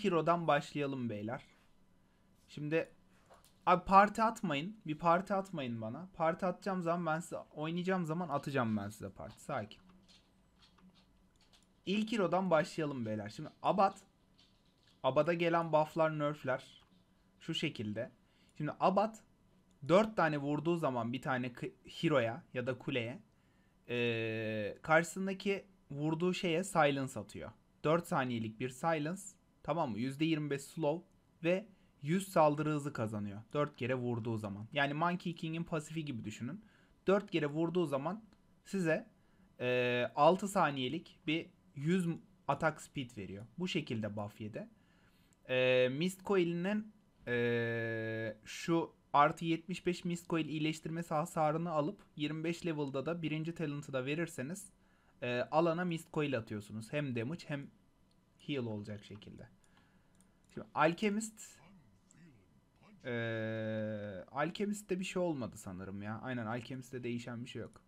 Kiro'dan başlayalım beyler. Şimdi abi parti atmayın. Bir parti atmayın bana. Parti atacağım zaman ben size oynayacağım zaman atacağım ben size parti. Sakin. İlk Kiro'dan başlayalım beyler. Şimdi Abad Abad'a gelen bufflar, nerfler şu şekilde. Şimdi Abad 4 tane vurduğu zaman bir tane hero'ya ya da kuleye ee, karşısındaki vurduğu şeye silence atıyor. 4 saniyelik bir silence Tamam mı? %25 slow ve 100 saldırı hızı kazanıyor. 4 kere vurduğu zaman. Yani Monkey King'in pasifi gibi düşünün. 4 kere vurduğu zaman size e, 6 saniyelik bir 100 atak speed veriyor. Bu şekilde buff yedi. E, Mist Coil'inin e, şu artı 75 Mist Coil iyileştirmesi hasarını alıp 25 level'da da birinci talent'ı da verirseniz e, alana Mist Coil atıyorsunuz. Hem damage hem heal olacak şekilde. Şimdi Alchemist ee, Alchemist'te bir şey olmadı sanırım ya. Aynen Alchemist'te değişen bir şey yok.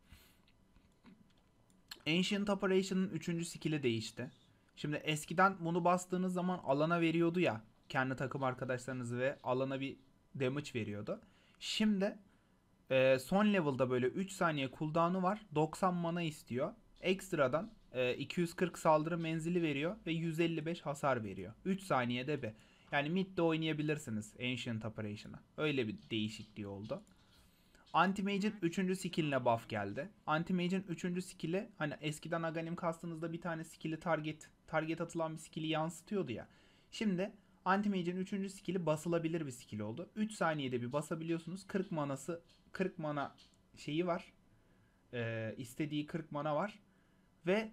Ancient Operation'ın 3. skill'i değişti. Şimdi eskiden bunu bastığınız zaman alana veriyordu ya. Kendi takım arkadaşlarınızı ve alana bir damage veriyordu. Şimdi e, son level'da böyle 3 saniye cooldown'u var. 90 mana istiyor. Ekstradan 240 e, saldırı menzili veriyor ve 155 hasar veriyor. 3 saniyede bir. Yani midde oynayabilirsiniz Ancient Operation'a. Öyle bir değişikliği oldu. Anti-Mage'in 3. skilline buff geldi. Anti-Mage'in 3. skill'i hani eskiden Aghanim kastınızda bir tane skill'i target target atılan bir skill'i yansıtıyordu ya. Şimdi Anti-Mage'in 3. skill'i basılabilir bir skill oldu. 3 saniyede bir basabiliyorsunuz. 40 manası 40 mana şeyi var. Ee, istediği 40 mana var. Ve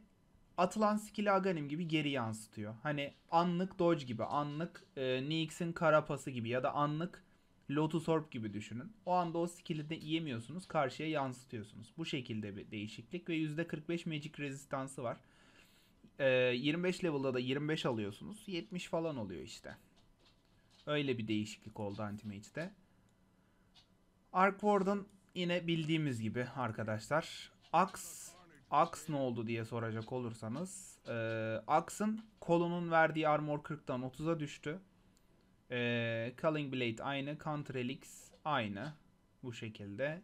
atılan skill'i Aghanim gibi geri yansıtıyor. Hani anlık Dodge gibi, anlık e, Nix'in kara gibi ya da anlık Lotus Orb gibi düşünün. O anda o skill'i de yiyemiyorsunuz, karşıya yansıtıyorsunuz. Bu şekilde bir değişiklik ve %45 magic rezistansı var. E, 25 level'da da 25 alıyorsunuz. 70 falan oluyor işte. Öyle bir değişiklik oldu Anti-Mage'de. Arc Warden yine bildiğimiz gibi arkadaşlar. Axe Aks ne oldu diye soracak olursanız e, Aks'ın kolunun verdiği armor 40'tan 30'a düştü. E, Culling Blade aynı. Countrelix aynı. Bu şekilde.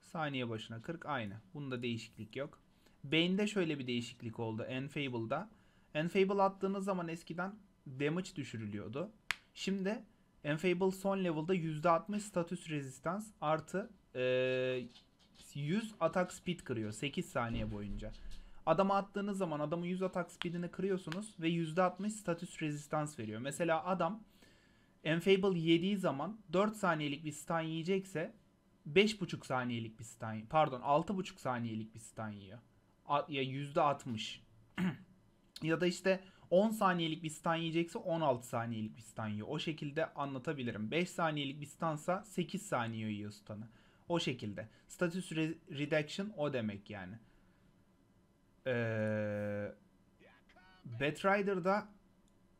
Saniye başına 40 aynı. Bunda değişiklik yok. Bane'de şöyle bir değişiklik oldu. Enfable'da. Enfable attığınız zaman eskiden damage düşürülüyordu. Şimdi Enfable son level'da %60 status resistance artı e, 100 atak speed kırıyor 8 saniye boyunca. Adama attığınız zaman adamın 100 atak speedini kırıyorsunuz ve %60 status rezistans veriyor. Mesela adam Enfable yediği zaman 4 saniyelik bir stun yiyecekse 5,5 saniyelik bir stun pardon 6,5 saniyelik bir stun yiyor. A, ya %60. ya da işte 10 saniyelik bir stun yiyecekse 16 saniyelik bir stun yiyor. O şekilde anlatabilirim. 5 saniyelik bir stunsa 8 saniye yiyor stun'ı. O şekilde. Status reduction o demek yani. Ee, Batrider'da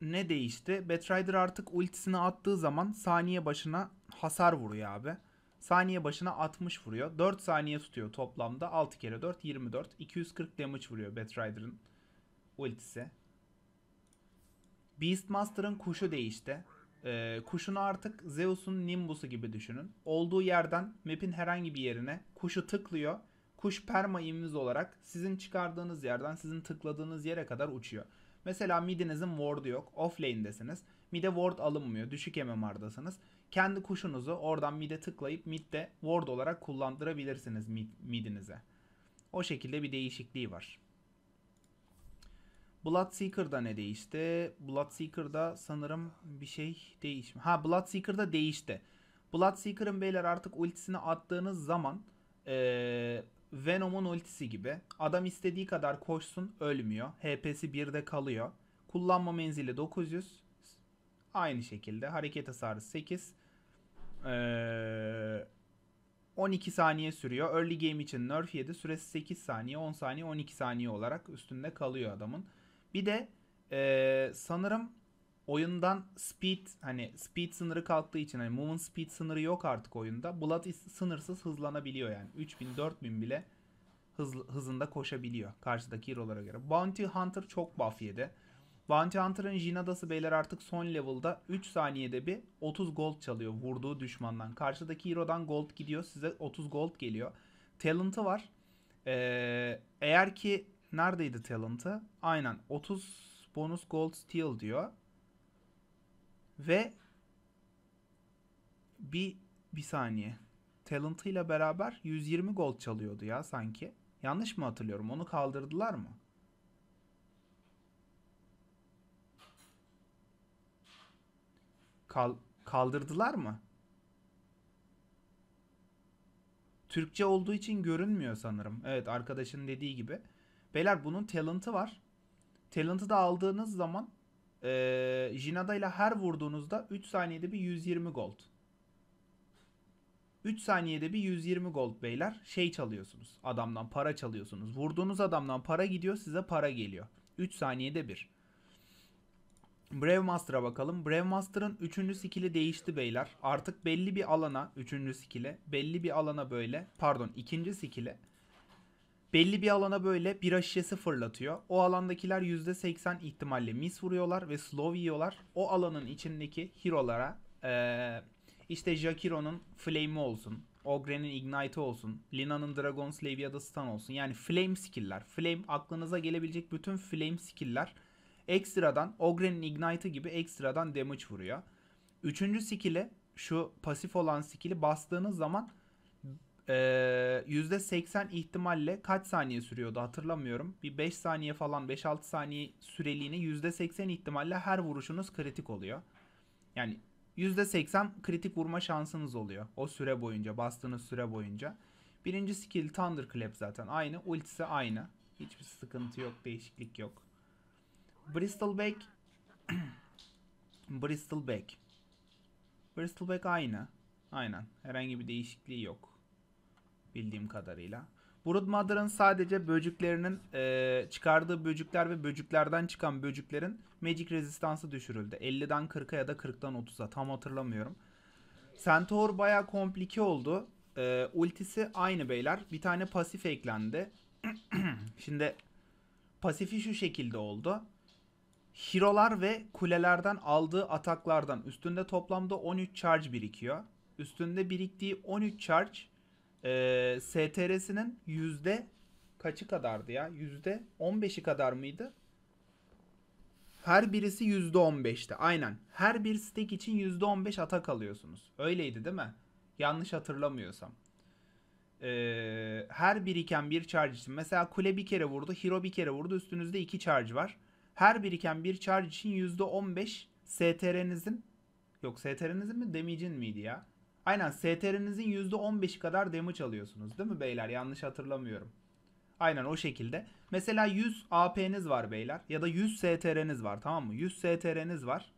ne değişti? Batrider artık ultisini attığı zaman saniye başına hasar vuruyor abi. Saniye başına 60 vuruyor. 4 saniye tutuyor toplamda. 6 kere 4 24. 240 damage vuruyor Batrider'ın ultisi. Beastmaster'ın kuşu değişti. Ee, kuşunu artık Zeus'un Nimbus'u gibi düşünün. Olduğu yerden map'in herhangi bir yerine kuşu tıklıyor. Kuş perma imiz olarak sizin çıkardığınız yerden sizin tıkladığınız yere kadar uçuyor. Mesela midinizin ward'u yok. Offlane'desiniz. Mid'e ward alınmıyor. Düşük MMR'dasınız. Kendi kuşunuzu oradan mid'e tıklayıp mid'de ward olarak kullandırabilirsiniz mid, midinize. O şekilde bir değişikliği var. Bloodseeker'da ne değişti? Bloodseeker'da sanırım bir şey değişmi. Ha Bloodseeker'da değişti. Bloodseeker'ın beyler artık ultisini attığınız zaman ee, Venom'un ultisi gibi. Adam istediği kadar koşsun ölmüyor. HP'si 1'de kalıyor. Kullanma menzili 900. Aynı şekilde hareket hasarı 8. Ee, 12 saniye sürüyor. Early game için nerf yedi. Süresi 8 saniye, 10 saniye, 12 saniye olarak üstünde kalıyor adamın. Bir de e, sanırım oyundan speed hani speed sınırı kalktığı için hani movement speed sınırı yok artık oyunda. Blood sınırsız hızlanabiliyor yani. 3000 4000 bile hız, hızında koşabiliyor karşıdaki hero'lara göre. Bounty Hunter çok buff yedi. Bounty Hunter'ın Jinada'sı beyler artık son level'da 3 saniyede bir 30 gold çalıyor vurduğu düşmandan. Karşıdaki hero'dan gold gidiyor size 30 gold geliyor. Talent'ı var. Ee, eğer ki Neredeydi talent'ı? Aynen 30 bonus gold steel diyor. Ve bir bir saniye. Talent'ıyla beraber 120 gold çalıyordu ya sanki. Yanlış mı hatırlıyorum? Onu kaldırdılar mı? Kal kaldırdılar mı? Türkçe olduğu için görünmüyor sanırım. Evet arkadaşın dediği gibi. Beyler bunun talent'ı var. Talent'ı da aldığınız zaman e, Jinada ile her vurduğunuzda 3 saniyede bir 120 gold. 3 saniyede bir 120 gold beyler şey çalıyorsunuz. Adamdan para çalıyorsunuz. Vurduğunuz adamdan para gidiyor size para geliyor. 3 saniyede bir. Brave Master'a bakalım. Brave Master'ın 3. skill'i değişti beyler. Artık belli bir alana 3. skill'e belli bir alana böyle pardon 2. skill'e Belli bir alana böyle bir şişesi fırlatıyor. O alandakiler %80 ihtimalle mis vuruyorlar ve slow yiyorlar. O alanın içindeki hero'lara ee, işte Jakiro'nun flame'i olsun, Ogre'nin Ignite'ı olsun, Lina'nın Dragon Slave ya da Stun olsun. Yani flame skill'ler. Flame aklınıza gelebilecek bütün flame skill'ler ekstradan Ogre'nin Ignite'ı gibi ekstradan damage vuruyor. Üçüncü skill'i şu pasif olan skill'i bastığınız zaman e, ee, %80 ihtimalle kaç saniye sürüyordu hatırlamıyorum. Bir 5 saniye falan 5-6 saniye süreliğine %80 ihtimalle her vuruşunuz kritik oluyor. Yani %80 kritik vurma şansınız oluyor o süre boyunca bastığınız süre boyunca. Birinci skill Thunderclap zaten aynı. Ultisi aynı. Hiçbir sıkıntı yok. Değişiklik yok. Bristol Back Bristol Back Bristol Back aynı. Aynen. Herhangi bir değişikliği yok bildiğim kadarıyla. Broodmother'ın sadece böcüklerinin e, çıkardığı böcükler ve böcüklerden çıkan böcüklerin magic rezistansı düşürüldü. 50'den 40'a ya da 40'dan 30'a tam hatırlamıyorum. Centaur baya komplike oldu. E, ultisi aynı beyler. Bir tane pasif eklendi. Şimdi pasifi şu şekilde oldu. Hirolar ve kulelerden aldığı ataklardan üstünde toplamda 13 charge birikiyor. Üstünde biriktiği 13 charge e, ee, STR'sinin yüzde kaçı kadardı ya? Yüzde 15'i kadar mıydı? Her birisi yüzde 15'ti. Aynen. Her bir stack için yüzde 15 atak alıyorsunuz. Öyleydi değil mi? Yanlış hatırlamıyorsam. Ee, her biriken bir charge için. Mesela kule bir kere vurdu, hero bir kere vurdu. Üstünüzde iki charge var. Her biriken bir charge için yüzde 15 STR'nizin yok STR'nizin mi demeyecin miydi ya? Aynen STR'nizin %15'i kadar damage alıyorsunuz değil mi beyler? Yanlış hatırlamıyorum. Aynen o şekilde. Mesela 100 AP'niz var beyler ya da 100 STR'niz var tamam mı? 100 STR'niz var.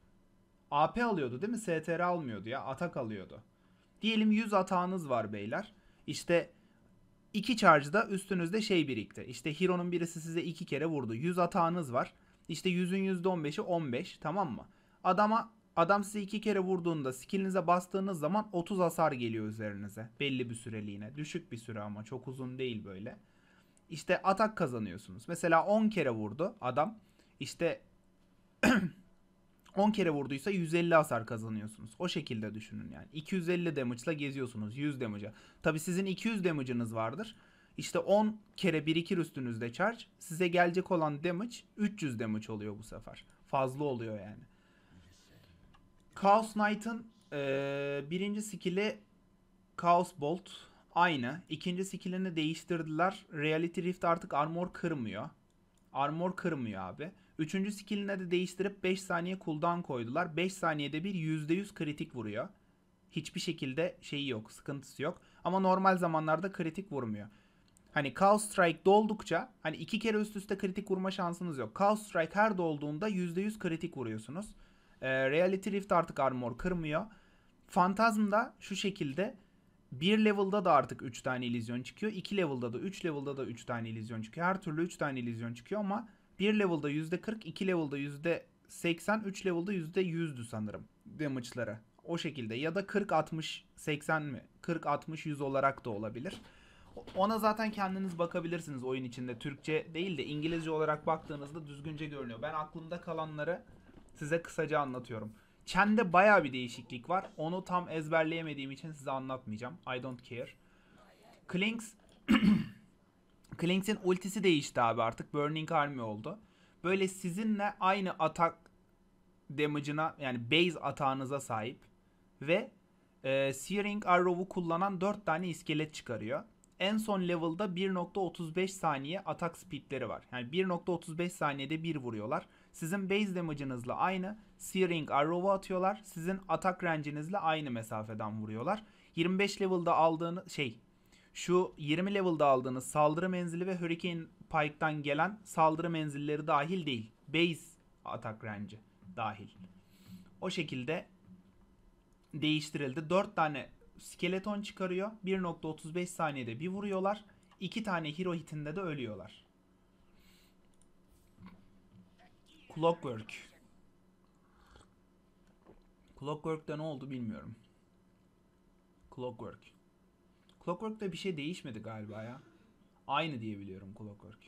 AP alıyordu değil mi? STR almıyordu ya. Atak alıyordu. Diyelim 100 atağınız var beyler. İşte iki charge'da üstünüzde şey birikti. İşte Hero'nun birisi size iki kere vurdu. 100 atağınız var. İşte 100'ün %15'i 15 tamam mı? Adama Adam sizi iki kere vurduğunda skillinize bastığınız zaman 30 hasar geliyor üzerinize. Belli bir süreliğine. Düşük bir süre ama çok uzun değil böyle. İşte atak kazanıyorsunuz. Mesela 10 kere vurdu adam. İşte 10 kere vurduysa 150 hasar kazanıyorsunuz. O şekilde düşünün yani. 250 damage'la geziyorsunuz 100 damage'a. Tabi sizin 200 damage'ınız vardır. İşte 10 kere birikir üstünüzde charge. Size gelecek olan damage 300 damage oluyor bu sefer. Fazla oluyor yani. Chaos Knight'ın e, birinci skill'i Chaos Bolt aynı. İkinci skillini değiştirdiler. Reality Rift artık armor kırmıyor. Armor kırmıyor abi. Üçüncü skillini de değiştirip 5 saniye cooldown koydular. 5 saniyede bir %100 kritik vuruyor. Hiçbir şekilde şeyi yok, sıkıntısı yok. Ama normal zamanlarda kritik vurmuyor. Hani Chaos Strike doldukça hani iki kere üst üste kritik vurma şansınız yok. Chaos Strike her dolduğunda %100 kritik vuruyorsunuz. E, Reality Rift artık armor kırmıyor. Phantasm da şu şekilde bir level'da da artık 3 tane illüzyon çıkıyor. 2 level'da da 3 level'da da 3 tane illüzyon çıkıyor. Her türlü 3 tane illüzyon çıkıyor ama bir level'da %40, 2 level'da %80, 3 level'da %100'dü sanırım damage'ları. O şekilde ya da 40 60 80 mi? 40 60 100 olarak da olabilir. Ona zaten kendiniz bakabilirsiniz oyun içinde. Türkçe değil de İngilizce olarak baktığınızda düzgünce görünüyor. Ben aklımda kalanları size kısaca anlatıyorum. Chen'de baya bir değişiklik var. Onu tam ezberleyemediğim için size anlatmayacağım. I don't care. Klinks Klinks'in ultisi değişti abi artık. Burning Army oldu. Böyle sizinle aynı atak damage'ına yani base atağınıza sahip ve e, Searing Arrow'u kullanan 4 tane iskelet çıkarıyor. En son level'da 1.35 saniye atak speedleri var. Yani 1.35 saniyede bir vuruyorlar. Sizin base damage'ınızla aynı. Searing Arrow'u atıyorlar. Sizin atak range'inizle aynı mesafeden vuruyorlar. 25 level'da aldığınız şey şu 20 level'da aldığınız saldırı menzili ve Hurricane Pike'tan gelen saldırı menzilleri dahil değil. Base atak range'i dahil. O şekilde değiştirildi. 4 tane skeleton çıkarıyor. 1.35 saniyede bir vuruyorlar. 2 tane hero hitinde de ölüyorlar. Clockwork. Clockwork'te ne oldu bilmiyorum. Clockwork. Clockwork'ta bir şey değişmedi galiba ya. Aynı diye biliyorum Clockwork.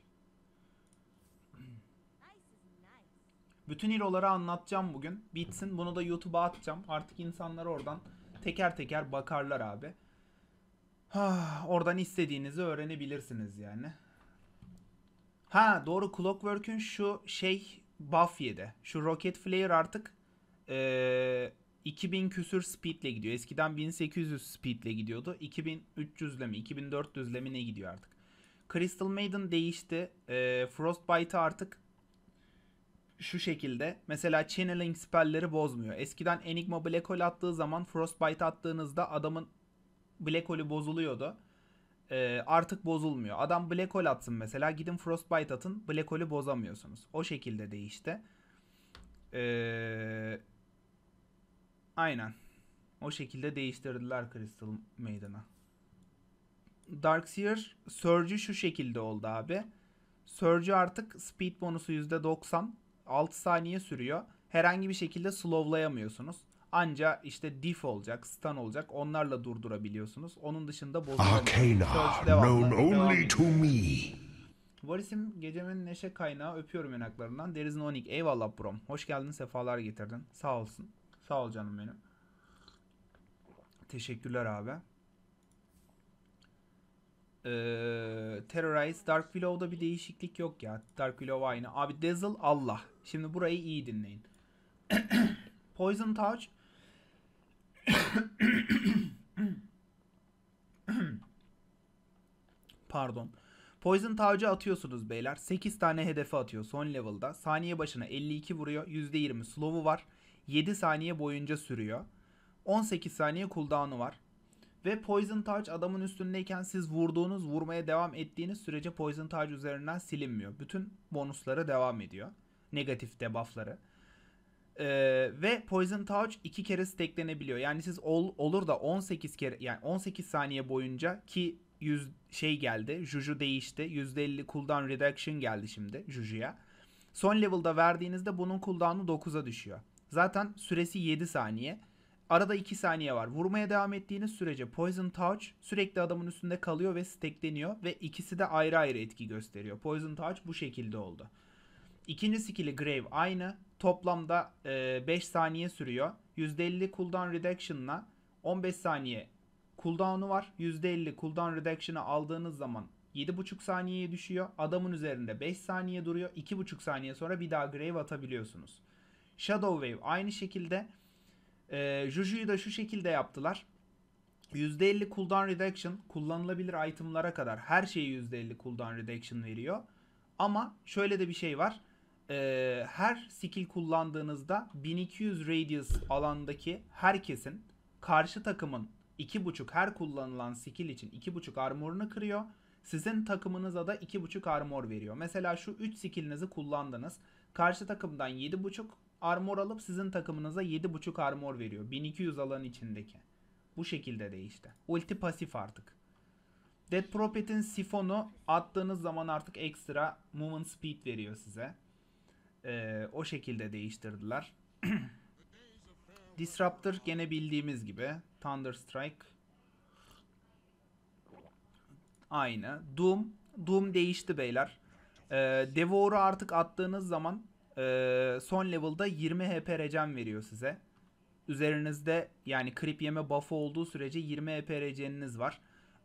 Bütün hero'ları anlatacağım bugün. Bitsin. Bunu da YouTube'a atacağım. Artık insanlar oradan teker teker bakarlar abi. Ha, ah, oradan istediğinizi öğrenebilirsiniz yani. Ha doğru Clockwork'ün şu şey buff yedi. Şu Rocket Flare artık e, 2000 küsür speedle gidiyor. Eskiden 1800 speedle gidiyordu. 2300'le mi 2400'le mi ne gidiyor artık. Crystal Maiden değişti. E, Frostbite artık şu şekilde. Mesela channeling spellleri bozmuyor. Eskiden Enigma Black Hole attığı zaman Frostbite attığınızda adamın Black Hole'ü bozuluyordu e, artık bozulmuyor. Adam Black Hole atsın mesela gidin Frostbite atın Black Hole'ü bozamıyorsunuz. O şekilde değişti. E, aynen. O şekilde değiştirdiler Crystal Maiden'a. Darkseer Surge'ü şu şekilde oldu abi. Surge'ü artık speed bonusu %90. 6 saniye sürüyor. Herhangi bir şekilde slowlayamıyorsunuz. Anca işte diff olacak, stun olacak. Onlarla durdurabiliyorsunuz. Onun dışında bozulamıyor. Arcana, known only to me. Varisim gecemin neşe kaynağı öpüyorum yanaklarından. Deriz Nonik. Eyvallah brom. Hoş geldin sefalar getirdin. Sağ olsun. Sağ ol canım benim. Teşekkürler abi. Ee, Terrorize Dark Willow'da bir değişiklik yok ya. Dark Willow aynı. Abi Dazzle Allah. Şimdi burayı iyi dinleyin. Poison Touch Pardon. Poison tavcı atıyorsunuz beyler. 8 tane hedefe atıyor son level'da. Saniye başına 52 vuruyor. %20 slow'u var. 7 saniye boyunca sürüyor. 18 saniye cooldown'u var. Ve Poison Touch adamın üstündeyken siz vurduğunuz, vurmaya devam ettiğiniz sürece Poison Touch üzerinden silinmiyor. Bütün bonusları devam ediyor. Negatif debuffları. Ee, ve Poison Touch iki kere steklenebiliyor. Yani siz ol, olur da 18 kere yani 18 saniye boyunca ki yüz şey geldi. Juju değişti. %50 cooldown reduction geldi şimdi Juju'ya. Son level'da verdiğinizde bunun cooldown'u 9'a düşüyor. Zaten süresi 7 saniye. Arada 2 saniye var. Vurmaya devam ettiğiniz sürece Poison Touch sürekli adamın üstünde kalıyor ve stekleniyor ve ikisi de ayrı ayrı etki gösteriyor. Poison Touch bu şekilde oldu. İkinci skill'i Grave aynı toplamda 5 e, saniye sürüyor. %50 cooldown reduction'la 15 saniye cooldown'u var. %50 cooldown reduction'ı aldığınız zaman 7,5 saniyeye düşüyor. Adamın üzerinde 5 saniye duruyor. 2,5 saniye sonra bir daha grave atabiliyorsunuz. Shadow Wave aynı şekilde. E, Juju'yu da şu şekilde yaptılar. %50 cooldown reduction kullanılabilir itemlara kadar her şeyi %50 cooldown reduction veriyor. Ama şöyle de bir şey var e, her skill kullandığınızda 1200 radius alandaki herkesin karşı takımın 2.5 her kullanılan skill için 2.5 armorunu kırıyor. Sizin takımınıza da 2.5 armor veriyor. Mesela şu 3 skillinizi kullandınız. Karşı takımdan 7.5 armor alıp sizin takımınıza 7.5 armor veriyor. 1200 alan içindeki. Bu şekilde değişti. Ulti pasif artık. Dead Prophet'in sifonu attığınız zaman artık ekstra movement speed veriyor size. E, o şekilde değiştirdiler. Disruptor gene bildiğimiz gibi. Thunderstrike. Aynı. Doom. Doom değişti beyler. E, Devour'u artık attığınız zaman e, son level'da 20 HP recen veriyor size. Üzerinizde yani creep yeme buff'ı olduğu sürece 20 HP receniniz var.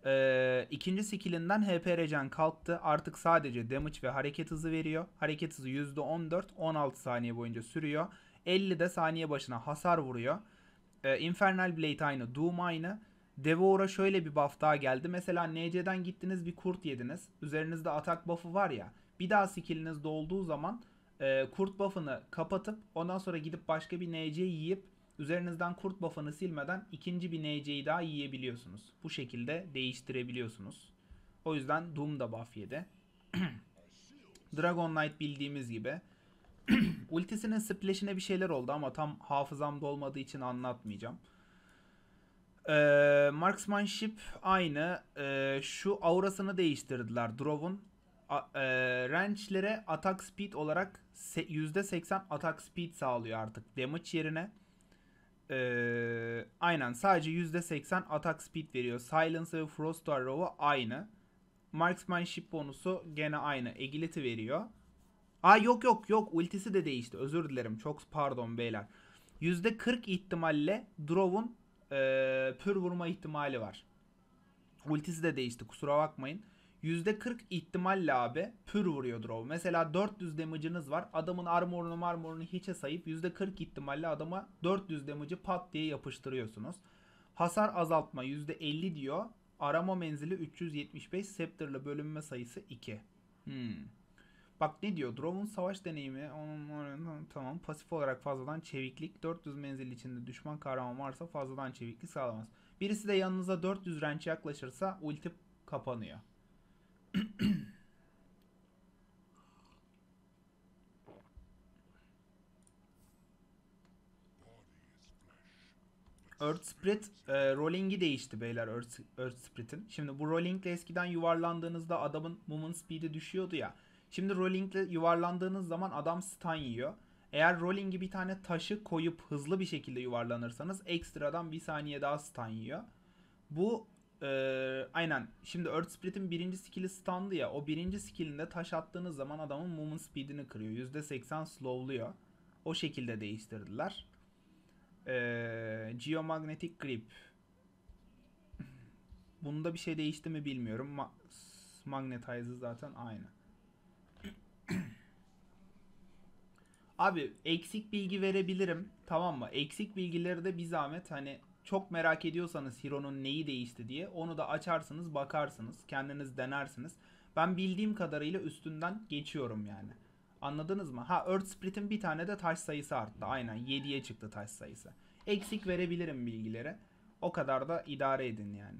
Ee, ikinci skillinden HP regen kalktı. Artık sadece damage ve hareket hızı veriyor. Hareket hızı %14, 16 saniye boyunca sürüyor. 50 de saniye başına hasar vuruyor. Ee, Infernal Blade aynı, Doom aynı. Devour'a şöyle bir buff daha geldi. Mesela NC'den gittiniz bir kurt yediniz. Üzerinizde atak buff'ı var ya. Bir daha skilliniz dolduğu zaman e, kurt buff'ını kapatıp ondan sonra gidip başka bir NC yiyip üzerinizden kurt buff'ını silmeden ikinci bir NC'yi daha yiyebiliyorsunuz. Bu şekilde değiştirebiliyorsunuz. O yüzden Doom da buff yedi. Dragon Knight bildiğimiz gibi. Ultisinin splash'ine bir şeyler oldu ama tam hafızamda olmadığı için anlatmayacağım. Ee, marksmanship aynı. Ee, şu aurasını değiştirdiler Drov'un. E, range'lere atak speed olarak %80 atak speed sağlıyor artık damage yerine. Ee, aynen sadece %80 atak speed veriyor. Silence ve Frost Arrow'a aynı. Marksmanship bonusu gene aynı. Agility veriyor. Aa yok yok yok ultisi de değişti. Özür dilerim. Çok pardon beyler. %40 ihtimalle Drov'un e, ee, pür vurma ihtimali var. Ultisi de değişti kusura bakmayın. %40 ihtimalle abi pür vuruyor draw. Mesela 400 damage'ınız var. Adamın armorunu marmorunu hiçe sayıp %40 ihtimalle adama 400 damage'ı pat diye yapıştırıyorsunuz. Hasar azaltma %50 diyor. Arama menzili 375. Scepter'la bölünme sayısı 2. Hmm. Bak ne diyor? Draw'un savaş deneyimi tamam pasif olarak fazladan çeviklik 400 menzil içinde düşman kahraman varsa fazladan çeviklik sağlamaz. Birisi de yanınıza 400 renç yaklaşırsa ulti kapanıyor. Earth Spirit e, rollingi değişti beyler Earth, Earth Spirit'in. Şimdi bu rollingle eskiden yuvarlandığınızda adamın movement speed'i düşüyordu ya. Şimdi rollingle yuvarlandığınız zaman adam stun yiyor. Eğer rollingi bir tane taşı koyup hızlı bir şekilde yuvarlanırsanız ekstradan bir saniye daha stun yiyor. Bu e, aynen şimdi Earth Spirit'in birinci skill'i standı ya. O birinci skill'inde taş attığınız zaman adamın movement speed'ini kırıyor. %80 slowluyor. O şekilde değiştirdiler. E, Geomagnetic Grip. Bunda bir şey değişti mi bilmiyorum. Ma Magnetize'ı zaten aynı. Abi eksik bilgi verebilirim. Tamam mı? Eksik bilgileri de bir zahmet hani çok merak ediyorsanız Hiro'nun neyi değişti diye onu da açarsınız bakarsınız kendiniz denersiniz. Ben bildiğim kadarıyla üstünden geçiyorum yani. Anladınız mı? Ha Earth Spirit'in bir tane de taş sayısı arttı. Aynen 7'ye çıktı taş sayısı. Eksik verebilirim bilgilere. O kadar da idare edin yani.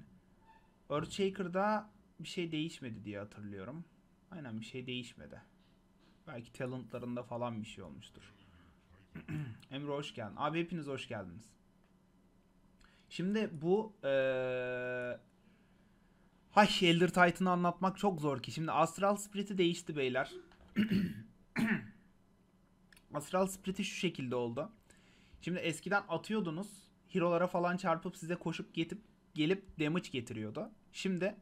Earthshaker'da bir şey değişmedi diye hatırlıyorum. Aynen bir şey değişmedi. Belki talentlarında falan bir şey olmuştur. Emre hoş geldin. Abi hepiniz hoş geldiniz. Şimdi bu ee... Hay Elder Titan'ı anlatmak çok zor ki. Şimdi Astral Spirit'i değişti beyler. Astral Spirit'i şu şekilde oldu. Şimdi eskiden atıyordunuz. Hero'lara falan çarpıp size koşup getip, gelip damage getiriyordu. Şimdi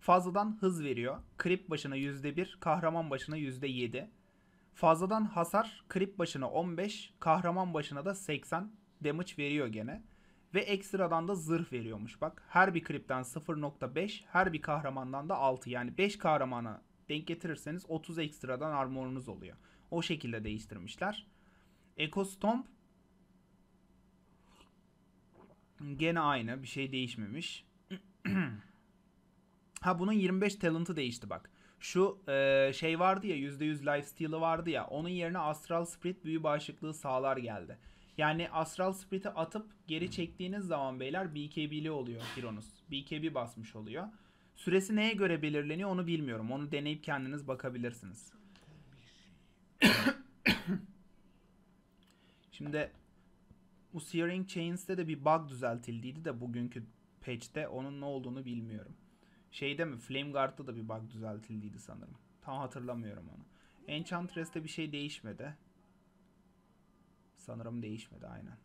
fazladan hız veriyor. Krip başına %1, kahraman başına %7. Fazladan hasar krip başına 15, kahraman başına da 80 damage veriyor gene ve ekstradan da zırh veriyormuş bak. Her bir kripten 0.5 her bir kahramandan da 6 yani 5 kahramana denk getirirseniz 30 ekstradan armorunuz oluyor. O şekilde değiştirmişler. Ekostomp gene aynı bir şey değişmemiş. ha bunun 25 talent'ı değişti bak. Şu e, şey vardı ya %100 lifesteal'ı vardı ya onun yerine astral spirit büyü bağışıklığı sağlar geldi. Yani Astral Spirit'i atıp geri çektiğiniz zaman beyler BKB'li oluyor Hironus. BKB basmış oluyor. Süresi neye göre belirleniyor onu bilmiyorum. Onu deneyip kendiniz bakabilirsiniz. Şimdi bu Searing Chains'te de bir bug düzeltildiydi de bugünkü patch'te onun ne olduğunu bilmiyorum. Şeyde mi Flame Guard'da da bir bug düzeltildiydi sanırım. Tam hatırlamıyorum onu. Enchantress'te bir şey değişmedi. Sanırım değişmedi aynen.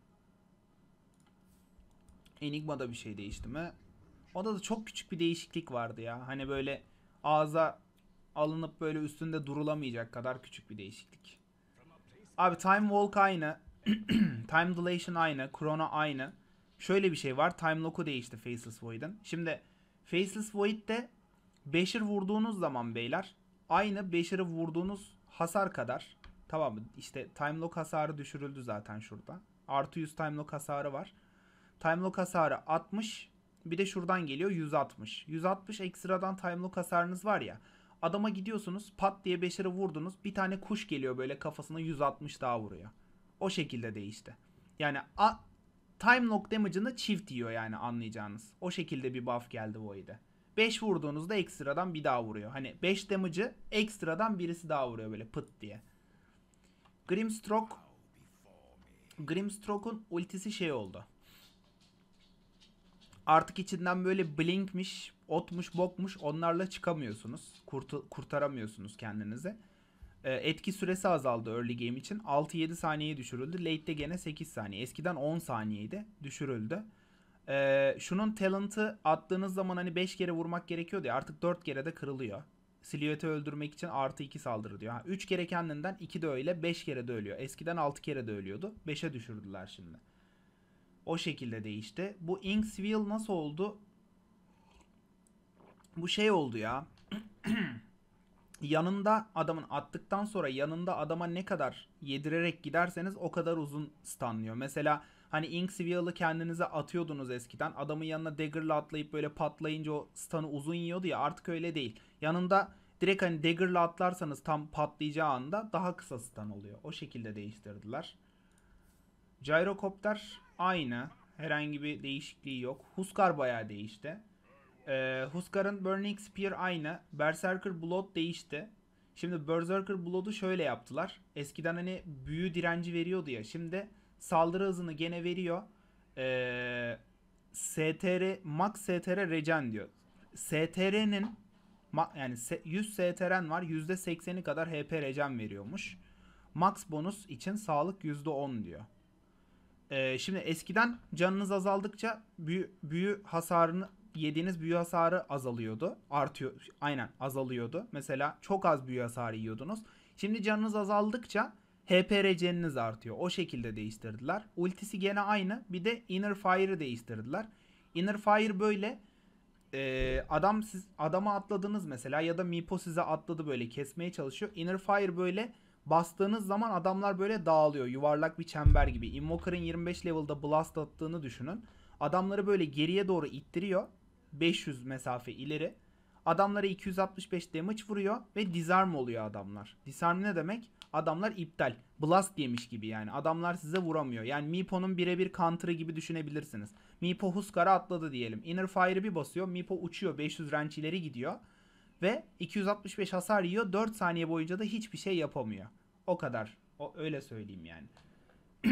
Enigma'da bir şey değişti mi? Onda da çok küçük bir değişiklik vardı ya. Hani böyle ağza alınıp böyle üstünde durulamayacak kadar küçük bir değişiklik. Abi Time Walk aynı. time Dilation aynı. Chrono aynı. Şöyle bir şey var. Time Lock'u değişti Faceless Void'in. Şimdi Faceless Void'de Beşir vurduğunuz zaman beyler aynı Beşir'i vurduğunuz hasar kadar Tamam mı? İşte time lock hasarı düşürüldü zaten şurada. Artı 100 time lock hasarı var. Time lock hasarı 60. Bir de şuradan geliyor 160. 160 ekstradan time lock hasarınız var ya. Adama gidiyorsunuz pat diye beşeri vurdunuz. Bir tane kuş geliyor böyle kafasına 160 daha vuruyor. O şekilde değişti. Yani a time lock damage'ını çift yiyor yani anlayacağınız. O şekilde bir buff geldi Void'e. 5 vurduğunuzda ekstradan bir daha vuruyor. Hani 5 damage'ı ekstradan birisi daha vuruyor böyle pıt diye. Grimstroke Grimstroke'un ultisi şey oldu. Artık içinden böyle blinkmiş, otmuş, bokmuş onlarla çıkamıyorsunuz. Kurtu kurtaramıyorsunuz kendinizi. E, etki süresi azaldı early game için. 6-7 saniyeye düşürüldü. Late'de gene 8 saniye. Eskiden 10 saniyeydi. Düşürüldü. E, şunun talent'ı attığınız zaman hani 5 kere vurmak gerekiyordu ya artık 4 kere de kırılıyor. Silüeti öldürmek için artı 2 saldırı diyor. 3 kere kendinden 2 de öyle 5 kere de ölüyor. Eskiden 6 kere de ölüyordu. 5'e düşürdüler şimdi. O şekilde değişti. Bu Inksville nasıl oldu? Bu şey oldu ya. yanında adamın attıktan sonra yanında adama ne kadar yedirerek giderseniz o kadar uzun stanlıyor. Mesela Hani Inksville'ı kendinize atıyordunuz eskiden. Adamın yanına dagger'la atlayıp böyle patlayınca o stun'ı uzun yiyordu ya artık öyle değil. Yanında direkt hani dagger'la atlarsanız tam patlayacağı anda daha kısa stun oluyor. O şekilde değiştirdiler. Gyrokopter aynı. Herhangi bir değişikliği yok. Huskar bayağı değişti. Ee, Huskar'ın Burning Spear aynı. Berserker Blood değişti. Şimdi Berserker Blood'u şöyle yaptılar. Eskiden hani büyü direnci veriyordu ya. Şimdi Saldırı hızını gene veriyor. Ee, STR, max STR regen diyor. STR'nin yani 100 STR'n var %80'i kadar HP regen veriyormuş. Max bonus için sağlık %10 diyor. Ee, şimdi eskiden canınız azaldıkça büyü, büyü hasarını yediğiniz büyü hasarı azalıyordu. Artıyor aynen azalıyordu. Mesela çok az büyü hasarı yiyordunuz. Şimdi canınız azaldıkça HPRC'niz artıyor. O şekilde değiştirdiler. Ultisi gene aynı. Bir de Inner Fire'ı değiştirdiler. Inner Fire böyle e, adam siz adama atladınız mesela ya da Mipo size atladı böyle kesmeye çalışıyor. Inner Fire böyle bastığınız zaman adamlar böyle dağılıyor. Yuvarlak bir çember gibi. Invoker'ın 25 level'da blast attığını düşünün. Adamları böyle geriye doğru ittiriyor. 500 mesafe ileri. Adamlara 265 damage vuruyor ve disarm oluyor adamlar. Disarm ne demek? adamlar iptal. Blast yemiş gibi yani. Adamlar size vuramıyor. Yani Mipo'nun birebir counter'ı gibi düşünebilirsiniz. Mipo Huskar'a atladı diyelim. Inner Fire'ı bir basıyor. Mipo uçuyor. 500 range ileri gidiyor. Ve 265 hasar yiyor. 4 saniye boyunca da hiçbir şey yapamıyor. O kadar. O, öyle söyleyeyim yani.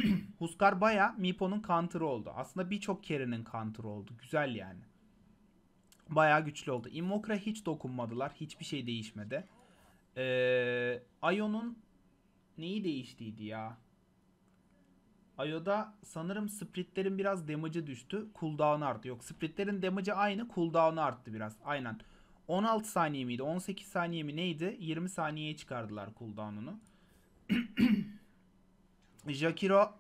Huskar baya Mipo'nun counter'ı oldu. Aslında birçok Kerin'in counter'ı oldu. Güzel yani. Baya güçlü oldu. Invokra hiç dokunmadılar. Hiçbir şey değişmedi. Ee, Ion'un neyi değiştiydi ya? Ayo'da sanırım splitlerin biraz damage'ı düştü. Cooldown'u arttı. Yok splitlerin damage'ı aynı cooldown'u arttı biraz. Aynen. 16 saniye miydi? 18 saniye mi neydi? 20 saniyeye çıkardılar cooldown'unu. Jakiro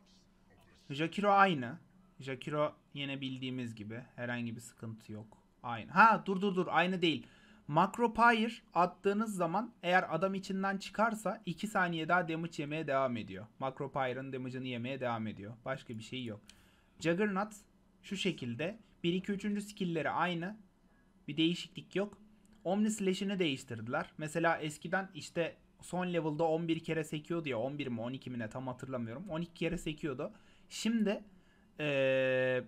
Jakiro aynı. Jakiro yine bildiğimiz gibi. Herhangi bir sıkıntı yok. Aynı. Ha dur dur dur aynı değil. Macropire attığınız zaman eğer adam içinden çıkarsa 2 saniye daha damage yemeye devam ediyor. Macropire'ın damage'ını yemeye devam ediyor. Başka bir şey yok. Juggernaut şu şekilde 1 2 3. skill'leri aynı. Bir değişiklik yok. Omni Slash'ini değiştirdiler. Mesela eskiden işte son level'da 11 kere sekiyordu ya 11 mi 12 mi ne tam hatırlamıyorum. 12 kere sekiyordu. Şimdi ee,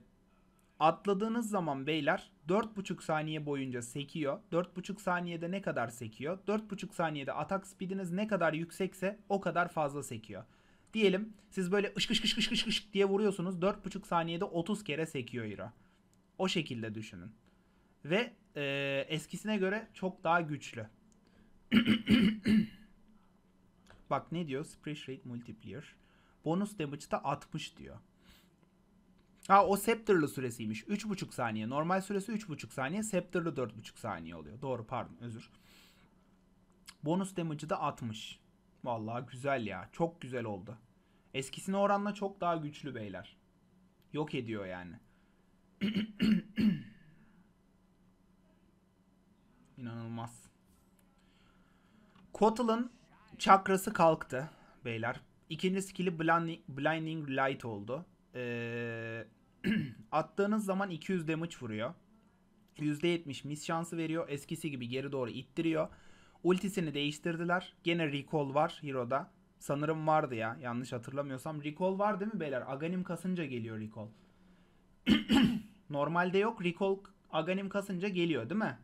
Atladığınız zaman beyler 4,5 saniye boyunca sekiyor. 4,5 saniyede ne kadar sekiyor? 4,5 saniyede atak speediniz ne kadar yüksekse o kadar fazla sekiyor. Diyelim siz böyle ışk ışk ışk ışk ışk diye vuruyorsunuz. 4,5 saniyede 30 kere sekiyor hero. O şekilde düşünün. Ve e, eskisine göre çok daha güçlü. Bak ne diyor? Splash Rate Multiplier. Bonus damage'da 60 diyor. Ha o Scepter'lı süresiymiş. 3,5 saniye. Normal süresi 3,5 saniye. Scepter'lı 4,5 saniye oluyor. Doğru pardon özür. Bonus damage'ı da 60. Vallahi güzel ya. Çok güzel oldu. Eskisine oranla çok daha güçlü beyler. Yok ediyor yani. İnanılmaz. Kotal'ın çakrası kalktı beyler. İkinci skill'i Blinding, Blinding Light oldu. Ee, attığınız zaman 200 damage vuruyor. %70 mis şansı veriyor. Eskisi gibi geri doğru ittiriyor. Ultisini değiştirdiler. Gene recall var Hero'da. Sanırım vardı ya. Yanlış hatırlamıyorsam. Recall var değil mi beyler? Aganim kasınca geliyor recall. Normalde yok. Recall Aganim kasınca geliyor değil mi?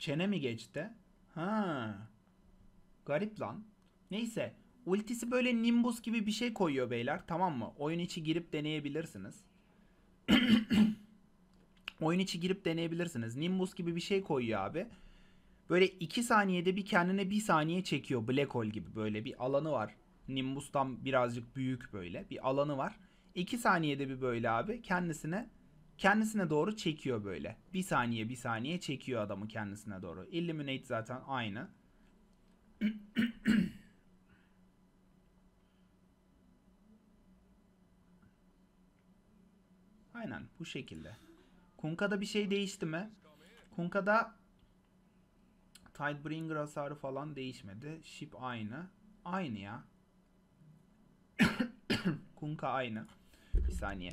Çene mi geçti? Ha. Garip lan. Neyse. Ultisi böyle Nimbus gibi bir şey koyuyor beyler. Tamam mı? Oyun içi girip deneyebilirsiniz. Oyun içi girip deneyebilirsiniz. Nimbus gibi bir şey koyuyor abi. Böyle 2 saniyede bir kendine 1 saniye çekiyor. Black Hole gibi böyle bir alanı var. Nimbus'tan birazcık büyük böyle bir alanı var. 2 saniyede bir böyle abi kendisine kendisine doğru çekiyor böyle. Bir saniye bir saniye çekiyor adamı kendisine doğru. Illuminate zaten aynı. Aynen bu şekilde. Kunka'da bir şey değişti mi? Kunka'da Tidebringer hasarı falan değişmedi. Ship aynı. Aynı ya. Kunka aynı. Bir saniye.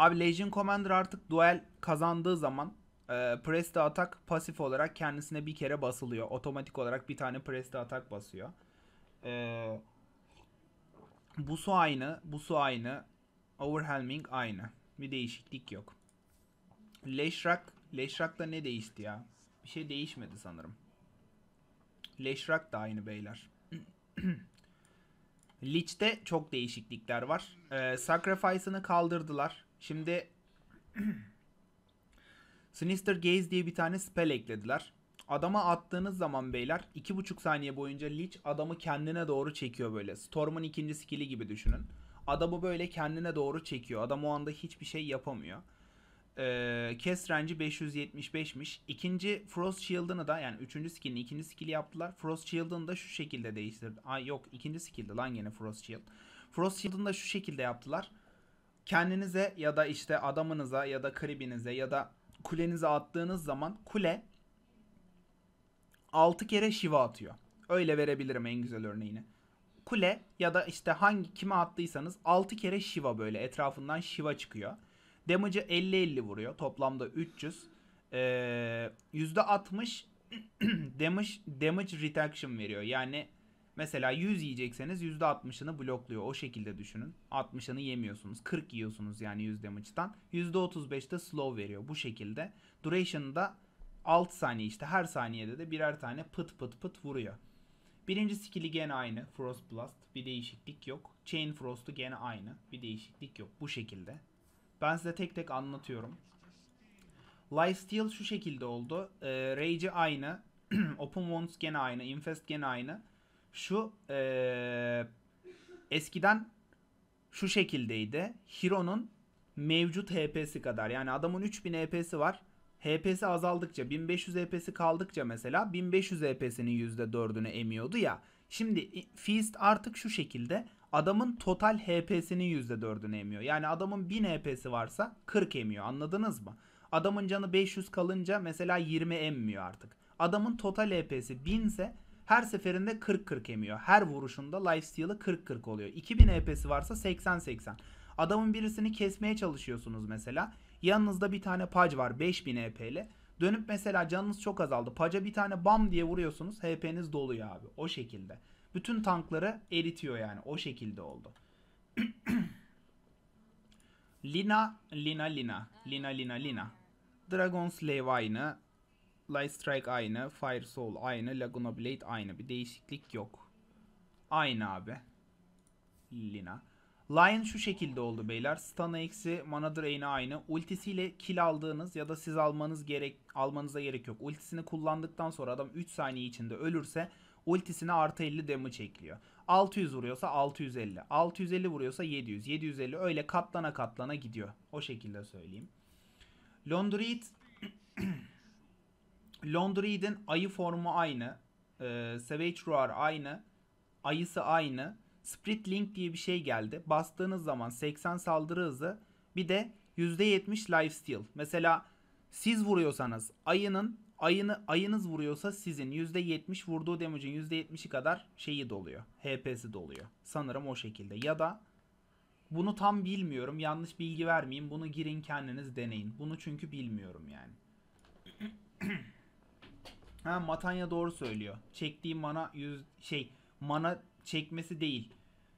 Abi Legion Commander artık duel kazandığı zaman e, Presta atak pasif olarak kendisine bir kere basılıyor. Otomatik olarak bir tane Presta atak basıyor. E, bu su aynı, bu su aynı. Overhelming aynı. Bir değişiklik yok. Leşrak, da ne değişti ya? Bir şey değişmedi sanırım. Leşrak da aynı beyler. Lich'te çok değişiklikler var. E, Sacrifice'ını kaldırdılar. Şimdi Sinister Gaze diye bir tane spell eklediler. Adama attığınız zaman beyler 2,5 saniye boyunca Leech adamı kendine doğru çekiyor böyle. Storm'un ikinci skill'i gibi düşünün. Adamı böyle kendine doğru çekiyor. Adam o anda hiçbir şey yapamıyor. Ee, Kes Range'i 575'miş. İkinci Frost Shield'ını da yani üçüncü skill'ini ikinci skill'i yaptılar. Frost Shield'ını da şu şekilde değiştirdi. Ay yok ikinci skill'di lan gene Frost Shield. Frost Shield'ını da şu şekilde yaptılar kendinize ya da işte adamınıza ya da kribinize ya da kulenize attığınız zaman kule 6 kere şiva atıyor. Öyle verebilirim en güzel örneğini. Kule ya da işte hangi kime attıysanız 6 kere şiva böyle etrafından şiva çıkıyor. Damage'ı 50-50 vuruyor. Toplamda 300. Ee, %60 damage, damage reduction veriyor. Yani Mesela 100 yiyecekseniz %60'ını blokluyor. O şekilde düşünün. 60'ını yemiyorsunuz. 40 yiyorsunuz yani 100 damage'dan. %35'te slow veriyor bu şekilde. Duration'ı da 6 saniye işte her saniyede de birer tane pıt pıt pıt vuruyor. Birinci skill'i gene aynı. Frost Blast. Bir değişiklik yok. Chain Frost'u gene aynı. Bir değişiklik yok. Bu şekilde. Ben size tek tek anlatıyorum. Lifesteal şu şekilde oldu. Ee, Rage'i aynı. Open Wounds gene aynı. Infest gene aynı. Şu ee, eskiden şu şekildeydi. Hiro'nun mevcut HP'si kadar. Yani adamın 3000 HP'si var. HP'si azaldıkça 1500 HP'si kaldıkça mesela 1500 HP'sinin %4'ünü emiyordu ya. Şimdi Feast artık şu şekilde adamın total HP'sinin %4'ünü emiyor. Yani adamın 1000 HP'si varsa 40 emiyor anladınız mı? Adamın canı 500 kalınca mesela 20 emmiyor artık. Adamın total HP'si 1000 ise her seferinde 40-40 emiyor. Her vuruşunda lifesteal'ı 40-40 oluyor. 2000 HP'si e varsa 80-80. Adamın birisini kesmeye çalışıyorsunuz mesela. Yanınızda bir tane pac var 5000 EP ile. Dönüp mesela canınız çok azaldı. Paca bir tane bam diye vuruyorsunuz. HP'niz doluyor abi. O şekilde. Bütün tankları eritiyor yani. O şekilde oldu. Lina, Lina, Lina. Lina, Lina, Lina. Dragon Slave aynı. Light Strike aynı. Fire Soul aynı. Laguna Blade aynı. Bir değişiklik yok. Aynı abi. Lina. Lion şu şekilde oldu beyler. Stun eksi mana drain'i aynı. Ultisiyle kill aldığınız ya da siz almanız gerek almanıza gerek yok. Ultisini kullandıktan sonra adam 3 saniye içinde ölürse ultisine artı 50 damage ekliyor. 600 vuruyorsa 650. 650 vuruyorsa 700. 750 öyle katlana katlana gidiyor. O şekilde söyleyeyim. Laundryit Londreed'in ayı formu aynı. E, Savage Roar aynı. Ayısı aynı. Split Link diye bir şey geldi. Bastığınız zaman 80 saldırı hızı bir de %70 lifesteal. Mesela siz vuruyorsanız ayının ayını ayınız vuruyorsa sizin %70 vurduğu damage'in %70'i kadar şeyi doluyor. HP'si doluyor. Sanırım o şekilde. Ya da bunu tam bilmiyorum. Yanlış bilgi vermeyeyim. Bunu girin kendiniz deneyin. Bunu çünkü bilmiyorum yani. Ha Matanya doğru söylüyor. Çektiği mana yüz şey mana çekmesi değil.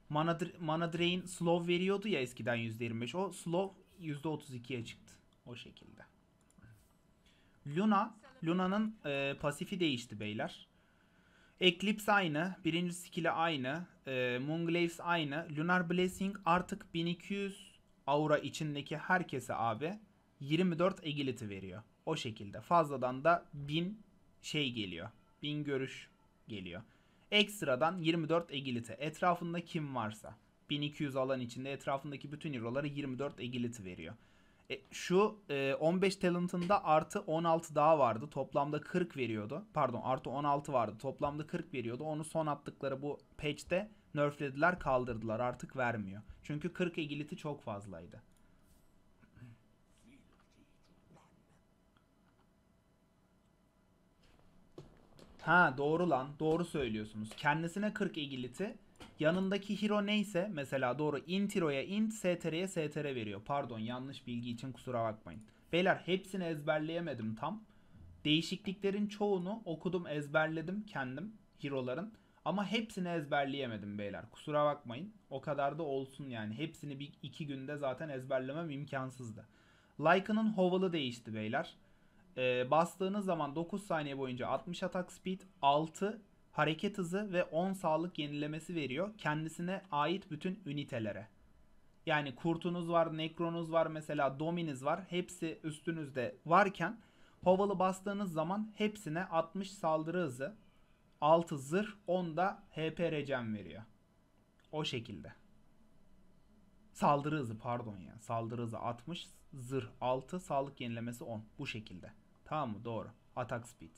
Mana, mana drain slow veriyordu ya eskiden %25. O slow %32'ye çıktı. O şekilde. Luna, Luna'nın e, pasifi değişti beyler. Eclipse aynı, birinci skill'i aynı, e, Moonglaves aynı. Lunar Blessing artık 1200 aura içindeki herkese abi 24 agility veriyor. O şekilde. Fazladan da 1000 şey geliyor. bin görüş geliyor. Ekstradan 24 egilite etrafında kim varsa 1200 alan içinde etrafındaki bütün hero'lara 24 agility veriyor. E, şu e, 15 talent'ında artı 16 daha vardı. Toplamda 40 veriyordu. Pardon artı 16 vardı. Toplamda 40 veriyordu. Onu son attıkları bu patch'te nerflediler kaldırdılar. Artık vermiyor. Çünkü 40 egiliti çok fazlaydı. Ha doğru lan. Doğru söylüyorsunuz. Kendisine 40 igiliti. Yanındaki hero neyse mesela doğru int hero'ya int str'ye str veriyor. Pardon yanlış bilgi için kusura bakmayın. Beyler hepsini ezberleyemedim tam. Değişikliklerin çoğunu okudum ezberledim kendim hero'ların. Ama hepsini ezberleyemedim beyler. Kusura bakmayın. O kadar da olsun yani. Hepsini bir iki günde zaten ezberlemem imkansızdı. Lycan'ın hovalı değişti beyler e, bastığınız zaman 9 saniye boyunca 60 atak speed, 6 hareket hızı ve 10 sağlık yenilemesi veriyor kendisine ait bütün ünitelere. Yani kurtunuz var, nekronuz var, mesela dominiz var. Hepsi üstünüzde varken hovalı bastığınız zaman hepsine 60 saldırı hızı, 6 zırh, 10 da HP regen veriyor. O şekilde. Saldırı hızı pardon ya. Saldırı hızı 60, zırh 6, sağlık yenilemesi 10. Bu şekilde. Tamam mı? Doğru. Atak speed.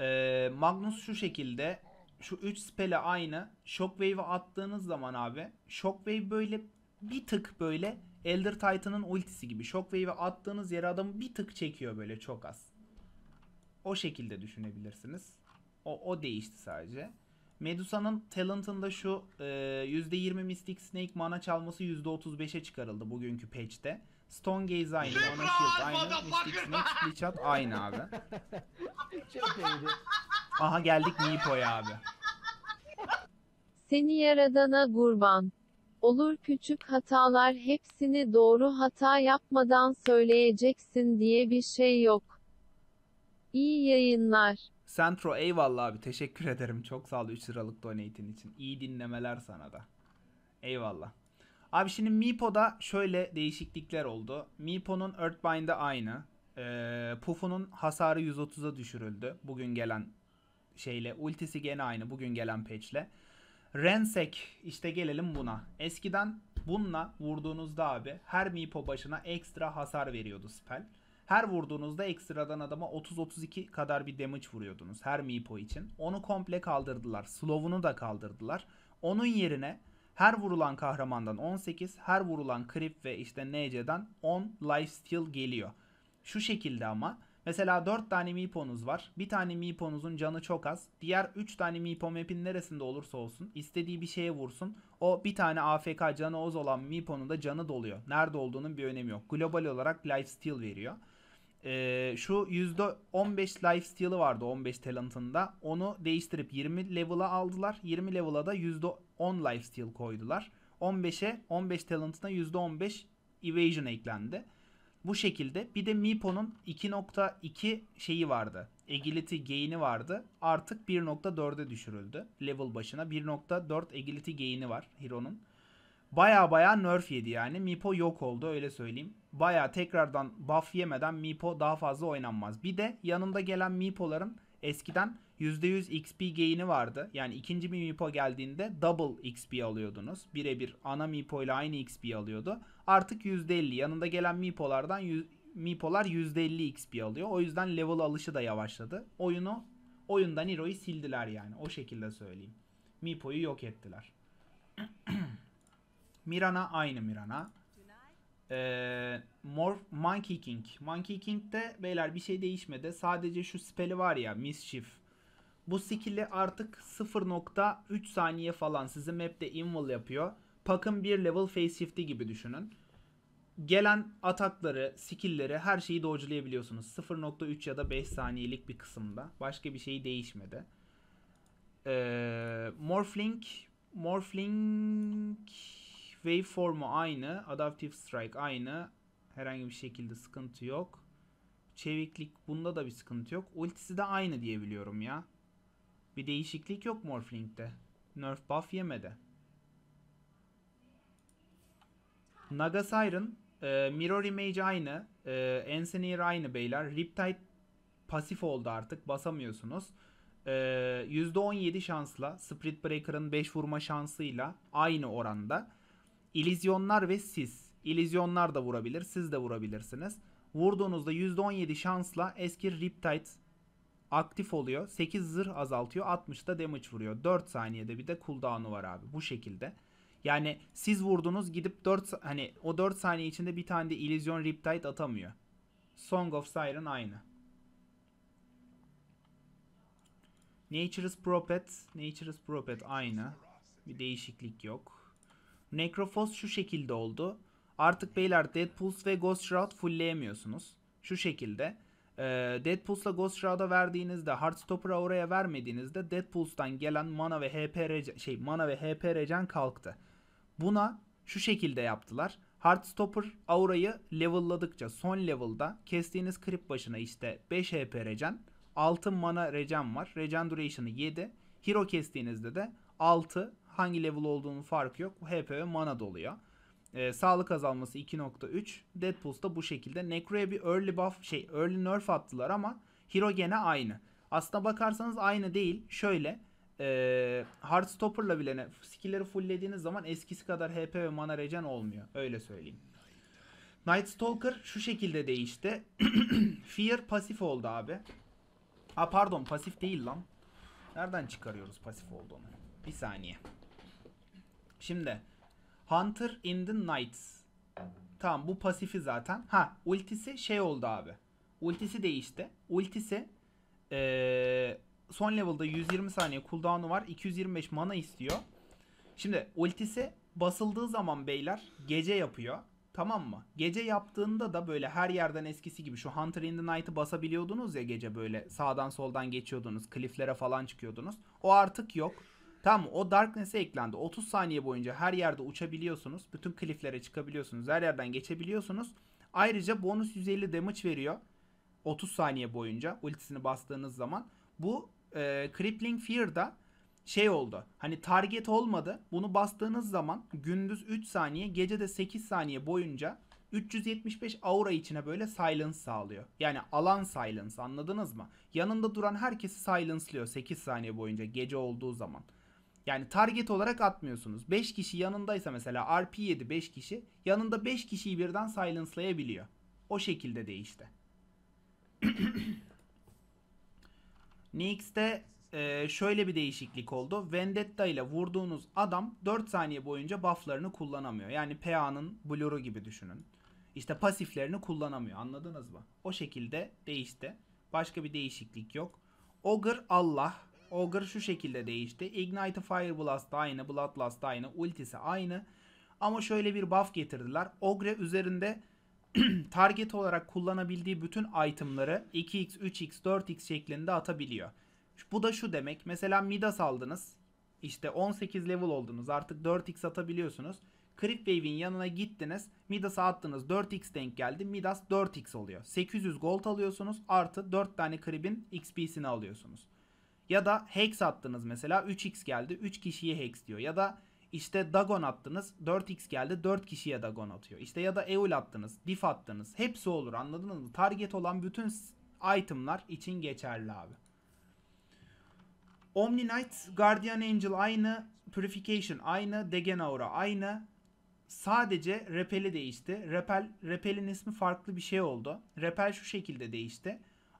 Ee, Magnus şu şekilde şu 3 spell'e aynı. Shockwave'i attığınız zaman abi Shockwave böyle bir tık böyle Elder Titan'ın ultisi gibi. Shockwave'i attığınız yere adamı bir tık çekiyor böyle çok az. O şekilde düşünebilirsiniz. O, o değişti sadece. Medusa'nın talent'ında şu e, %20 Mystic Snake mana çalması %35'e çıkarıldı bugünkü patch'te. Stone Stonegaze aynı, Ona Shield aynı, Mystic Snake, Bleachat aynı abi. Çok iyiydi. Aha geldik Nipo'ya abi. Seni yaradana kurban. Olur küçük hatalar hepsini doğru hata yapmadan söyleyeceksin diye bir şey yok. İyi yayınlar. Centro eyvallah abi teşekkür ederim. Çok sağ ol 3 liralık donate'in için. İyi dinlemeler sana da. Eyvallah. Abi şimdi Mipo'da şöyle değişiklikler oldu. Mipo'nun Earthbind'e aynı. Ee, Pufu'nun hasarı 130'a düşürüldü. Bugün gelen şeyle. Ultisi gene aynı bugün gelen patchle. Rensek işte gelelim buna. Eskiden bununla vurduğunuzda abi her Mipo başına ekstra hasar veriyordu spell. Her vurduğunuzda ekstradan adama 30-32 kadar bir damage vuruyordunuz her Mipo için. Onu komple kaldırdılar. Slow'unu da kaldırdılar. Onun yerine her vurulan kahramandan 18, her vurulan krip ve işte NC'den 10 lifesteal geliyor. Şu şekilde ama mesela 4 tane miponuz var. Bir tane miponuzun canı çok az. Diğer 3 tane mipo map'in neresinde olursa olsun istediği bir şeye vursun. O bir tane AFK canı oz olan miponun da canı doluyor. Nerede olduğunun bir önemi yok. Global olarak lifesteal veriyor e, şu %15 lifesteal'ı vardı 15 talentında. Onu değiştirip 20 level'a aldılar. 20 level'a da %10 lifesteal koydular. 15'e 15 talentına %15 evasion eklendi. Bu şekilde bir de Mipo'nun 2.2 şeyi vardı. Agility gain'i vardı. Artık 1.4'e düşürüldü. Level başına 1.4 agility gain'i var Hiro'nun. Baya baya nerf yedi yani. Mipo yok oldu öyle söyleyeyim baya tekrardan buff yemeden Mipo daha fazla oynanmaz. Bir de yanında gelen Mipo'ların eskiden %100 XP gain'i vardı. Yani ikinci bir Mipo geldiğinde double XP alıyordunuz. Birebir ana Mipo ile aynı XP alıyordu. Artık %50 yanında gelen Mipo'lardan Mipo'lar %50 XP alıyor. O yüzden level alışı da yavaşladı. Oyunu oyundan Hero'yu sildiler yani. O şekilde söyleyeyim. Mipo'yu yok ettiler. Mirana aynı Mirana. Ee, Morph Monkey King. Monkey King'de beyler bir şey değişmedi. Sadece şu speli var ya Mischief. Bu skill'i artık 0.3 saniye falan sizi map'te invul yapıyor. Pakın bir level face shift'i gibi düşünün. Gelen atakları, skill'leri her şeyi dojlayabiliyorsunuz. 0.3 ya da 5 saniyelik bir kısımda. Başka bir şey değişmedi. Ee, Morphling Morphling Waveform'u aynı. Adaptive Strike aynı. Herhangi bir şekilde sıkıntı yok. Çeviklik bunda da bir sıkıntı yok. Ultisi de aynı diyebiliyorum ya. Bir değişiklik yok Morphlink'te. Nerf buff yemedi. Naga Siren, e, Mirror Image aynı, e, Engineer aynı beyler. Riptide pasif oldu artık basamıyorsunuz. E, %17 şansla split Breaker'ın 5 vurma şansıyla aynı oranda İllüzyonlar ve siz. İllüzyonlar da vurabilir, siz de vurabilirsiniz. Vurduğunuzda %17 şansla eski Riptide aktif oluyor. 8 zırh azaltıyor, 60 da damage vuruyor. 4 saniyede bir de cooldown'u var abi bu şekilde. Yani siz vurdunuz gidip 4 hani o 4 saniye içinde bir tane de illüzyon Riptide atamıyor. Song of Siren aynı. Nature's Prophet, Nature's Prophet aynı. Bir değişiklik yok. Necrophos şu şekilde oldu. Artık beyler Deadpulse ve Ghost Shroud fullleyemiyorsunuz. Şu şekilde. E, ee, Deadpulse'la Ghost Shroud'a verdiğinizde Heartstopper'a oraya vermediğinizde Deadpulse'dan gelen mana ve HP regen, şey mana ve HP regen kalktı. Buna şu şekilde yaptılar. Heartstopper aurayı level'ladıkça son level'da kestiğiniz creep başına işte 5 HP regen, 6 mana regen var. Regen duration'ı 7. Hero kestiğinizde de 6 hangi level olduğunun farkı yok. HP ve mana doluyor. E, sağlık azalması 2.3. Deadpulse da bu şekilde. Necro'ya bir early buff şey early nerf attılar ama Hero gene aynı. Aslına bakarsanız aynı değil. Şöyle e, Heartstopper'la bile ne, skill'leri fulllediğiniz zaman eskisi kadar HP ve mana regen olmuyor. Öyle söyleyeyim. Night Stalker şu şekilde değişti. Fear pasif oldu abi. Ha pardon pasif değil lan. Nereden çıkarıyoruz pasif olduğunu? Bir saniye. Şimdi Hunter in the Nights. Tamam bu pasifi zaten. Ha ultisi şey oldu abi. Ultisi değişti. Ultisi ee, son level'da 120 saniye cooldown'u var. 225 mana istiyor. Şimdi ultisi basıldığı zaman beyler gece yapıyor. Tamam mı? Gece yaptığında da böyle her yerden eskisi gibi şu Hunter in the Night'ı basabiliyordunuz ya gece böyle sağdan soldan geçiyordunuz. Kliflere falan çıkıyordunuz. O artık yok. Tamam o Darkness'e eklendi. 30 saniye boyunca her yerde uçabiliyorsunuz. Bütün kliflere çıkabiliyorsunuz. Her yerden geçebiliyorsunuz. Ayrıca bonus 150 damage veriyor. 30 saniye boyunca ultisini bastığınız zaman. Bu e, Crippling Fear'da şey oldu. Hani target olmadı. Bunu bastığınız zaman gündüz 3 saniye, gece de 8 saniye boyunca 375 aura içine böyle silence sağlıyor. Yani alan silence anladınız mı? Yanında duran herkesi silence'lıyor 8 saniye boyunca gece olduğu zaman. Yani target olarak atmıyorsunuz. 5 kişi yanındaysa mesela RP7 5 kişi yanında 5 kişiyi birden silence'layabiliyor. O şekilde değişti. Nix'te e, şöyle bir değişiklik oldu. Vendetta ile vurduğunuz adam 4 saniye boyunca bufflarını kullanamıyor. Yani PA'nın blur'u gibi düşünün. İşte pasiflerini kullanamıyor. Anladınız mı? O şekilde değişti. Başka bir değişiklik yok. Ogre Allah. Ogre şu şekilde değişti. Ignite Fire Blast aynı, Blast, aynı, ultisi aynı. Ama şöyle bir buff getirdiler. Ogre üzerinde target olarak kullanabildiği bütün itemları 2x, 3x, 4x şeklinde atabiliyor. Bu da şu demek. Mesela Midas aldınız. İşte 18 level oldunuz. Artık 4x atabiliyorsunuz. Crit Wave'in yanına gittiniz. Midas'a attınız. 4x denk geldi. Midas 4x oluyor. 800 gold alıyorsunuz. Artı 4 tane Crib'in XP'sini alıyorsunuz. Ya da hex attınız mesela 3x geldi 3 kişiye hex diyor. Ya da işte Dagon attınız 4x geldi 4 kişiye Dagon atıyor. İşte ya da Eul attınız, Diff attınız. Hepsi olur anladınız mı? Target olan bütün itemlar için geçerli abi. Omni Knight, Guardian Angel aynı, Purification aynı, Degen Aura aynı. Sadece repeli değişti. Repel, repelin ismi farklı bir şey oldu. Repel şu şekilde değişti.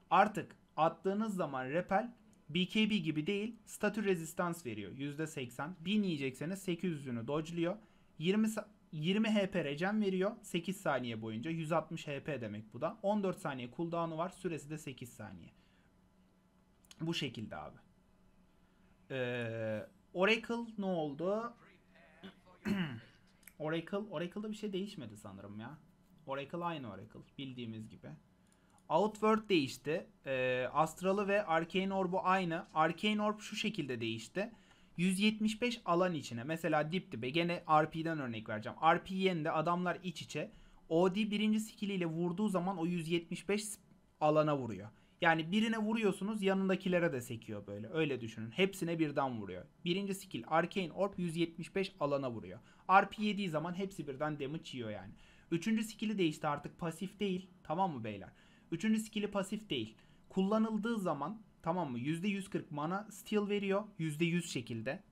Artık attığınız zaman repel BKB gibi değil statü rezistans veriyor %80. 1000 yiyecekseniz 800'ünü dodge'luyor. 20, 20 HP regen veriyor 8 saniye boyunca 160 HP demek bu da. 14 saniye cooldown'u var süresi de 8 saniye. Bu şekilde abi. Ee, Oracle ne oldu? Oracle, Oracle'da bir şey değişmedi sanırım ya. Oracle aynı Oracle bildiğimiz gibi. Outward değişti. E, Astralı ve Arcane Orb'u aynı. Arcane Orb şu şekilde değişti. 175 alan içine mesela dip dibe gene RP'den örnek vereceğim. RP yeninde adamlar iç içe. OD birinci skilliyle vurduğu zaman o 175 alana vuruyor. Yani birine vuruyorsunuz yanındakilere de sekiyor böyle. Öyle düşünün. Hepsine birden vuruyor. Birinci skill Arcane Orb 175 alana vuruyor. RP yediği zaman hepsi birden damage yiyor yani. Üçüncü skill'i değişti artık pasif değil. Tamam mı beyler? Üçüncü skill'i pasif değil. Kullanıldığı zaman tamam mı %140 mana steal veriyor %100 şekilde.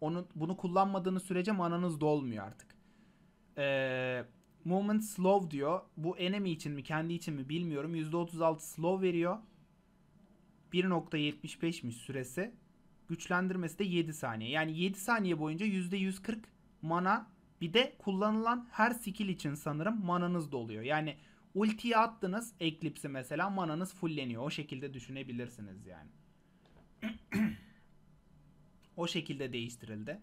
Onu, bunu kullanmadığınız sürece mananız dolmuyor artık. Eee Movement slow diyor. Bu enemy için mi kendi için mi bilmiyorum. %36 slow veriyor. 1.75'miş süresi. Güçlendirmesi de 7 saniye. Yani 7 saniye boyunca %140 mana bir de kullanılan her skill için sanırım mananız doluyor. Yani Ultiyi attınız eklipsi mesela mananız fulleniyor. O şekilde düşünebilirsiniz yani. o şekilde değiştirildi.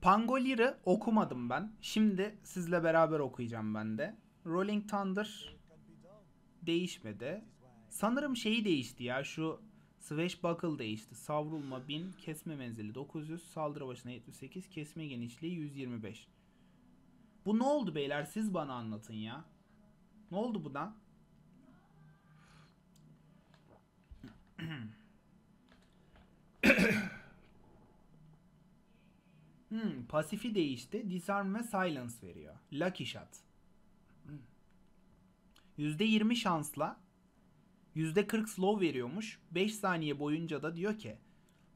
Pangolir'i okumadım ben. Şimdi sizle beraber okuyacağım ben de. Rolling Thunder değişmedi. Sanırım şeyi değişti ya şu Swash Buckle değişti. Savrulma 1000, kesme menzili 900, saldırı başına 78, kesme genişliği 125. Bu ne oldu beyler siz bana anlatın ya. Ne oldu buna? hmm, pasifi değişti. Disarm ve silence veriyor. Lucky shot. Hmm. %20 şansla %40 slow veriyormuş. 5 saniye boyunca da diyor ki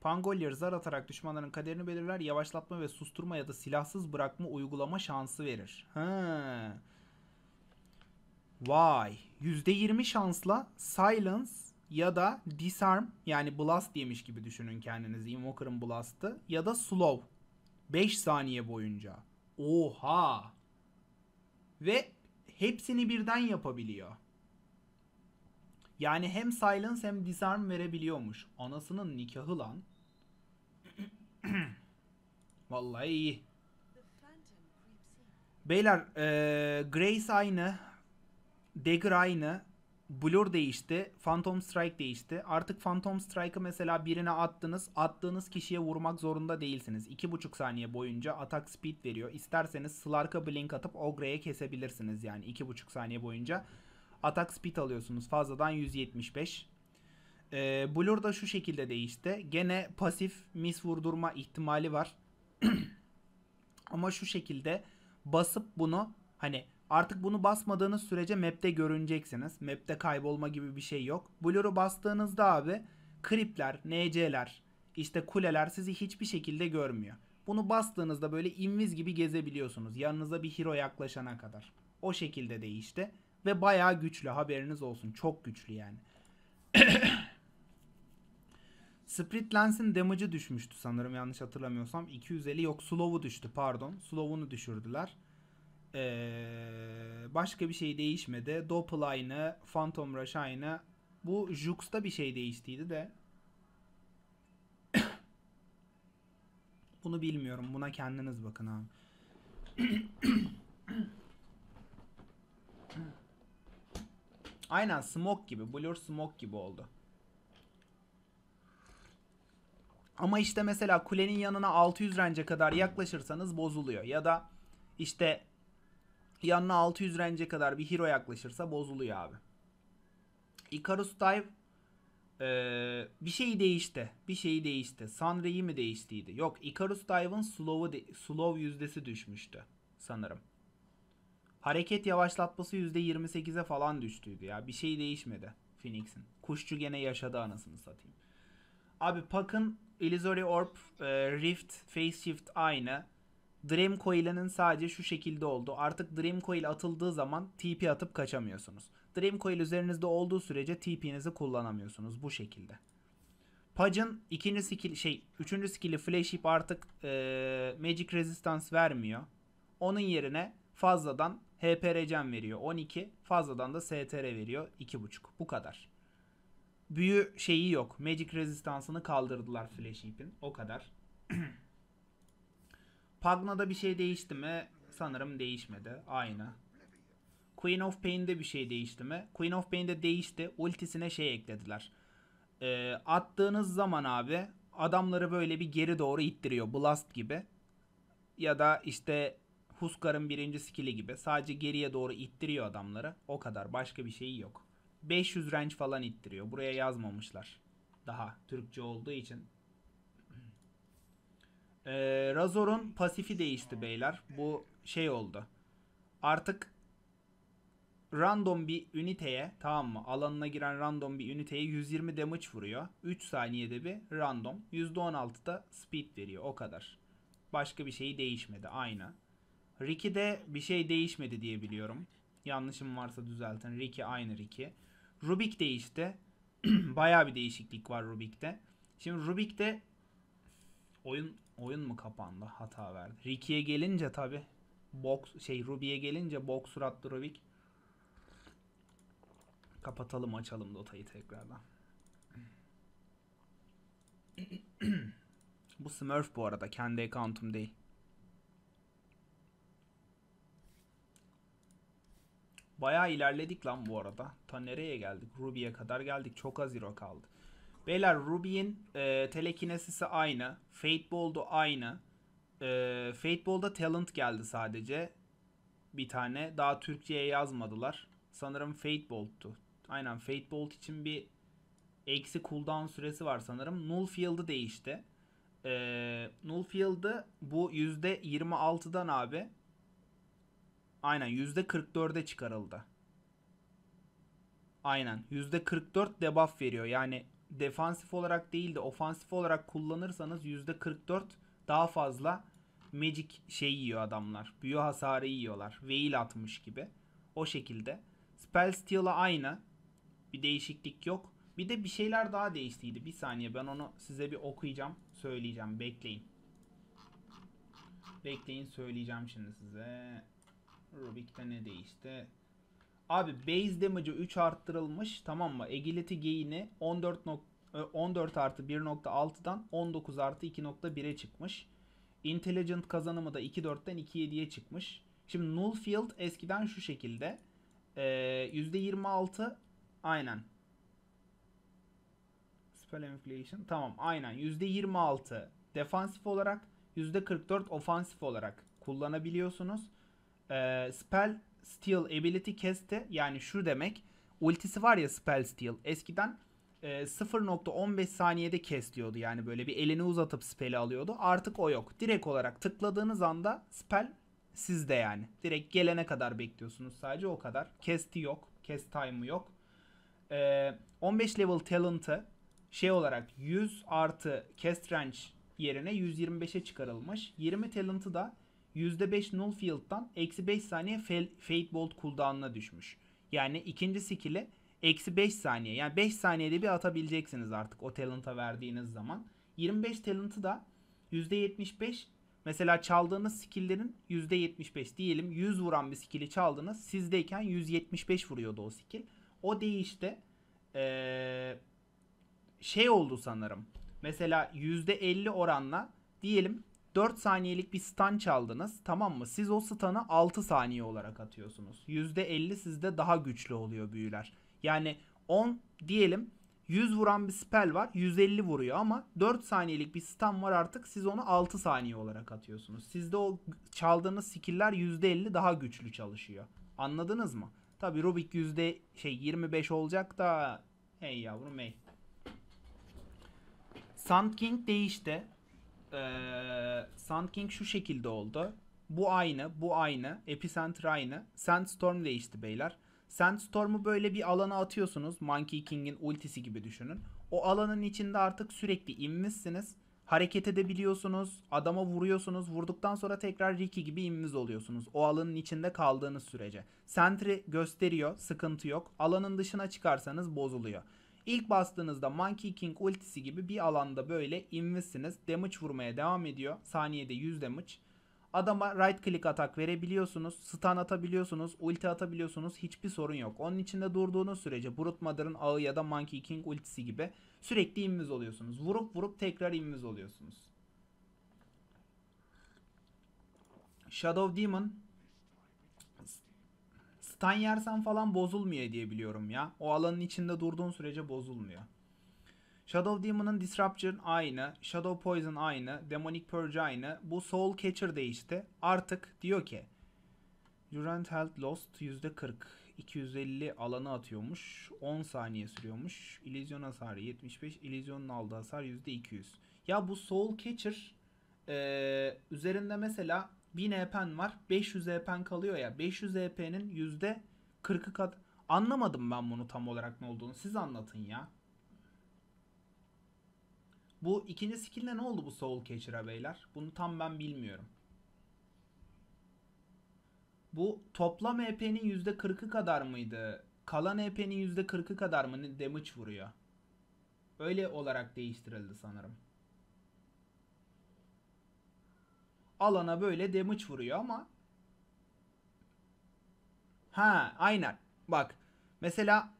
Pangolier zar atarak düşmanların kaderini belirler, yavaşlatma ve susturma ya da silahsız bırakma uygulama şansı verir. Ha. Vay. %20 şansla Silence ya da Disarm yani Blast yemiş gibi düşünün kendinizi. Invoker'ın Blast'ı ya da Slow. 5 saniye boyunca. Oha. Ve hepsini birden yapabiliyor. Yani hem Silence hem Disarm verebiliyormuş. Anasının nikahı lan. Vallahi iyi. Beyler, e, Grace aynı. Dagger aynı. Blur değişti. Phantom Strike değişti. Artık Phantom Strike'ı mesela birine attınız. Attığınız kişiye vurmak zorunda değilsiniz. 2,5 saniye boyunca atak speed veriyor. İsterseniz Slark'a blink atıp Ogre'ye kesebilirsiniz yani 2,5 saniye boyunca. Atak speed alıyorsunuz. Fazladan 175. E, ee, Blur da şu şekilde değişti. Gene pasif mis vurdurma ihtimali var. Ama şu şekilde basıp bunu hani Artık bunu basmadığınız sürece map'te görüneceksiniz. Map'te kaybolma gibi bir şey yok. Blur'u bastığınızda abi kripler, NC'ler, işte kuleler sizi hiçbir şekilde görmüyor. Bunu bastığınızda böyle inviz gibi gezebiliyorsunuz. Yanınıza bir hero yaklaşana kadar. O şekilde değişti. Ve bayağı güçlü haberiniz olsun. Çok güçlü yani. Split Lens'in damage'ı düşmüştü sanırım yanlış hatırlamıyorsam. 250 yok slow'u düştü pardon. Slow'unu düşürdüler. Ee, başka bir şey değişmedi. Doppelaynı, Phantom Rush aynı. Bu Jux'ta bir şey değiştiydi de. Bunu bilmiyorum. Buna kendiniz bakın abi. Aynen smoke gibi. Blur smoke gibi oldu. Ama işte mesela kulenin yanına 600 rence kadar yaklaşırsanız bozuluyor. Ya da işte Yanına 600 rence kadar bir hero yaklaşırsa bozuluyor abi. Icarus Dive ee, bir şey değişti. Bir şey değişti. Sunray'i mi değiştiydi? Yok Icarus Dive'ın slow'u de, slow yüzdesi düşmüştü sanırım. Hareket yavaşlatması %28'e falan düştüydü ya. Bir şey değişmedi Phoenix'in. Kuşçu gene yaşadı anasını satayım. Abi Puck'ın Illusory Orb, e, Rift, Face Shift aynı. Dream Dreamcoil'inin sadece şu şekilde oldu. Artık Dream Coil atıldığı zaman TP atıp kaçamıyorsunuz. Dream Coil üzerinizde olduğu sürece TP'nizi kullanamıyorsunuz bu şekilde. Pudge'ın ikinci skill şey üçüncü skill'i Flash Heap artık e, Magic Resistance vermiyor. Onun yerine fazladan HP regen veriyor 12, fazladan da STR veriyor 2.5. Bu kadar. Büyü şeyi yok. Magic Resistance'ını kaldırdılar Flash Heap'in. O kadar. Pagna'da bir şey değişti mi? Sanırım değişmedi. Aynı. Queen of Pain'de bir şey değişti mi? Queen of Pain'de değişti. Ultisine şey eklediler. E, attığınız zaman abi adamları böyle bir geri doğru ittiriyor. Blast gibi. Ya da işte Huskar'ın birinci skill'i gibi. Sadece geriye doğru ittiriyor adamları. O kadar. Başka bir şey yok. 500 range falan ittiriyor. Buraya yazmamışlar. Daha Türkçe olduğu için e, Razor'un pasifi değişti beyler. Bu şey oldu. Artık random bir üniteye tamam mı? Alanına giren random bir üniteye 120 damage vuruyor. 3 saniyede bir random. %16'da speed veriyor. O kadar. Başka bir şey değişmedi. Aynı. Ricky'de bir şey değişmedi diye biliyorum. Yanlışım varsa düzeltin. Ricky aynı Ricky. Rubik değişti. Baya bir değişiklik var Rubik'te. Şimdi Rubik'te oyun Oyun mu kapandı? Hata verdi. Ricky'ye gelince tabi box şey Ruby'ye gelince box suratlı Rubik kapatalım açalım Dota'yı tekrardan. bu Smurf bu arada kendi account'um değil. Bayağı ilerledik lan bu arada. Ta nereye geldik? Ruby'ye kadar geldik. Çok az hero kaldı. Beyler Ruby'in e, telekinesisi aynı. Fateball'da aynı. E, Fateball'da talent geldi sadece. Bir tane. Daha Türkçe'ye yazmadılar. Sanırım Fateball'tu. Aynen Fateball için bir eksi cooldown süresi var sanırım. Null Field'ı değişti. E, null Field'ı bu %26'dan abi aynen %44'e çıkarıldı. Aynen %44 debuff veriyor. Yani defansif olarak değil de ofansif olarak kullanırsanız %44 daha fazla magic şey yiyor adamlar. Büyü hasarı yiyorlar. Veil atmış gibi. O şekilde. Spell Steal'a aynı. Bir değişiklik yok. Bir de bir şeyler daha değiştiydi. Bir saniye ben onu size bir okuyacağım. Söyleyeceğim. Bekleyin. Bekleyin söyleyeceğim şimdi size. Rubik'te ne değişti? Abi base damage'ı 3 arttırılmış tamam mı? Agility gain'i 14, 14 e, artı 1.6'dan 19 artı 2.1'e çıkmış. Intelligent kazanımı da 2.4'ten 2.7'ye çıkmış. Şimdi null field eskiden şu şekilde. Ee, %26 aynen. Spell inflation tamam aynen %26 defansif olarak %44 ofansif olarak kullanabiliyorsunuz. Ee, spell Steel Ability Cast'te yani şu demek ultisi var ya Spell Steel eskiden e, 0.15 saniyede kesliyordu yani böyle bir elini uzatıp spell'i alıyordu. Artık o yok. Direkt olarak tıkladığınız anda spell sizde yani. Direkt gelene kadar bekliyorsunuz sadece o kadar. Kesti yok. Cast time'ı yok. E, 15 level talent'ı şey olarak 100 artı cast range yerine 125'e çıkarılmış. 20 talent'ı da %5 null field'dan eksi 5 saniye fade bolt cooldown'ına düşmüş. Yani ikinci skill'i eksi 5 saniye. Yani 5 saniyede bir atabileceksiniz artık o talent'a verdiğiniz zaman. 25 talent'ı da %75 mesela çaldığınız skill'lerin %75 diyelim 100 vuran bir skill'i çaldınız. Sizdeyken 175 vuruyordu o skill. O değişti. Ee, şey oldu sanırım. Mesela %50 oranla diyelim 4 saniyelik bir stun çaldınız tamam mı? Siz o stun'ı 6 saniye olarak atıyorsunuz. %50 sizde daha güçlü oluyor büyüler. Yani 10 diyelim 100 vuran bir spell var 150 vuruyor ama 4 saniyelik bir stun var artık siz onu 6 saniye olarak atıyorsunuz. Sizde o çaldığınız skill'ler %50 daha güçlü çalışıyor. Anladınız mı? Tabi Rubik yüzde şey 25 olacak da hey yavrum hey. Sand King değişti. Ee, Sand King şu şekilde oldu. Bu aynı, bu aynı. Epicenter aynı. Sandstorm değişti beyler. Sandstorm'u böyle bir alana atıyorsunuz. Monkey King'in ultisi gibi düşünün. O alanın içinde artık sürekli inmişsiniz. Hareket edebiliyorsunuz. Adama vuruyorsunuz. Vurduktan sonra tekrar Ricky gibi inmiz oluyorsunuz. O alanın içinde kaldığınız sürece. Sentry gösteriyor. Sıkıntı yok. Alanın dışına çıkarsanız bozuluyor. İlk bastığınızda Monkey King ultisi gibi bir alanda böyle invisiniz. Damage vurmaya devam ediyor. Saniyede 100 damage. Adama right click atak verebiliyorsunuz. Stun atabiliyorsunuz. Ulti atabiliyorsunuz. Hiçbir sorun yok. Onun içinde durduğunuz sürece Brute Mother'ın ağı ya da Monkey King ultisi gibi sürekli invis oluyorsunuz. Vurup vurup tekrar invis oluyorsunuz. Shadow Demon stun yersen falan bozulmuyor diye biliyorum ya. O alanın içinde durduğun sürece bozulmuyor. Shadow Demon'ın Disruption aynı, Shadow Poison aynı, Demonic Purge aynı. Bu Soul Catcher değişti. Artık diyor ki Durant Health Lost %40. 250 alanı atıyormuş. 10 saniye sürüyormuş. İllüzyon hasarı 75. İllüzyonun aldığı hasar %200. Ya bu Soul Catcher e, üzerinde mesela 1000 EP'n var. 500 EP'n kalıyor ya. 500 EP'nin %40'ı kat... Anlamadım ben bunu tam olarak ne olduğunu. Siz anlatın ya. Bu ikinci skill'de ne oldu bu Soul Catcher'a beyler? Bunu tam ben bilmiyorum. Bu toplam EP'nin %40'ı kadar mıydı? Kalan EP'nin %40'ı kadar mı damage vuruyor? Öyle olarak değiştirildi sanırım. alana böyle damage vuruyor ama ha aynen bak mesela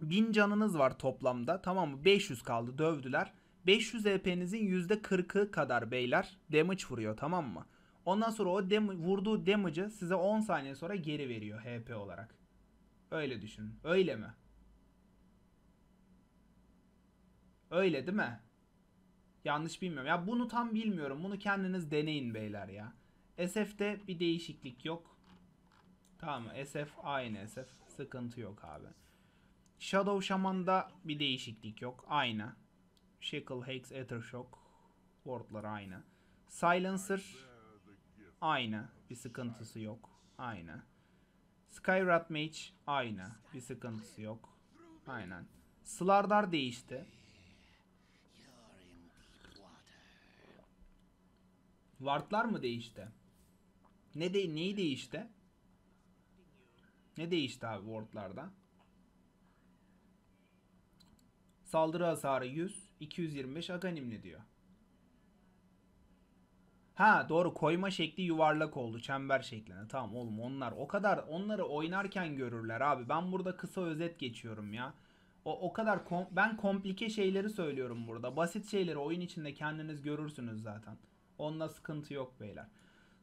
1000 canınız var toplamda tamam mı 500 kaldı dövdüler 500 HP'nizin %40'ı kadar beyler damage vuruyor tamam mı? Ondan sonra o dem vurduğu damage'ı size 10 saniye sonra geri veriyor HP olarak. Öyle düşünün. Öyle mi? Öyle değil mi? Yanlış bilmiyorum. Ya bunu tam bilmiyorum. Bunu kendiniz deneyin beyler ya. SF'de bir değişiklik yok. Tamam mı? SF aynı SF. Sıkıntı yok abi. Shadow Shaman'da bir değişiklik yok. Aynı. Shackle, Hex, Ethershock. Ward'lar aynı. Silencer aynı. Bir sıkıntısı yok. Aynı. Skyrat Mage aynı. Bir sıkıntısı yok. Aynen. Slardar değişti. Wardlar mı değişti? Ne de neyi değişti? Ne değişti abi wardlarda? Saldırı hasarı 100, 225 aganimli diyor. Ha doğru koyma şekli yuvarlak oldu çember şekline. Tamam oğlum onlar o kadar onları oynarken görürler abi. Ben burada kısa özet geçiyorum ya. O, o kadar kom ben komplike şeyleri söylüyorum burada. Basit şeyleri oyun içinde kendiniz görürsünüz zaten. Onunla sıkıntı yok beyler.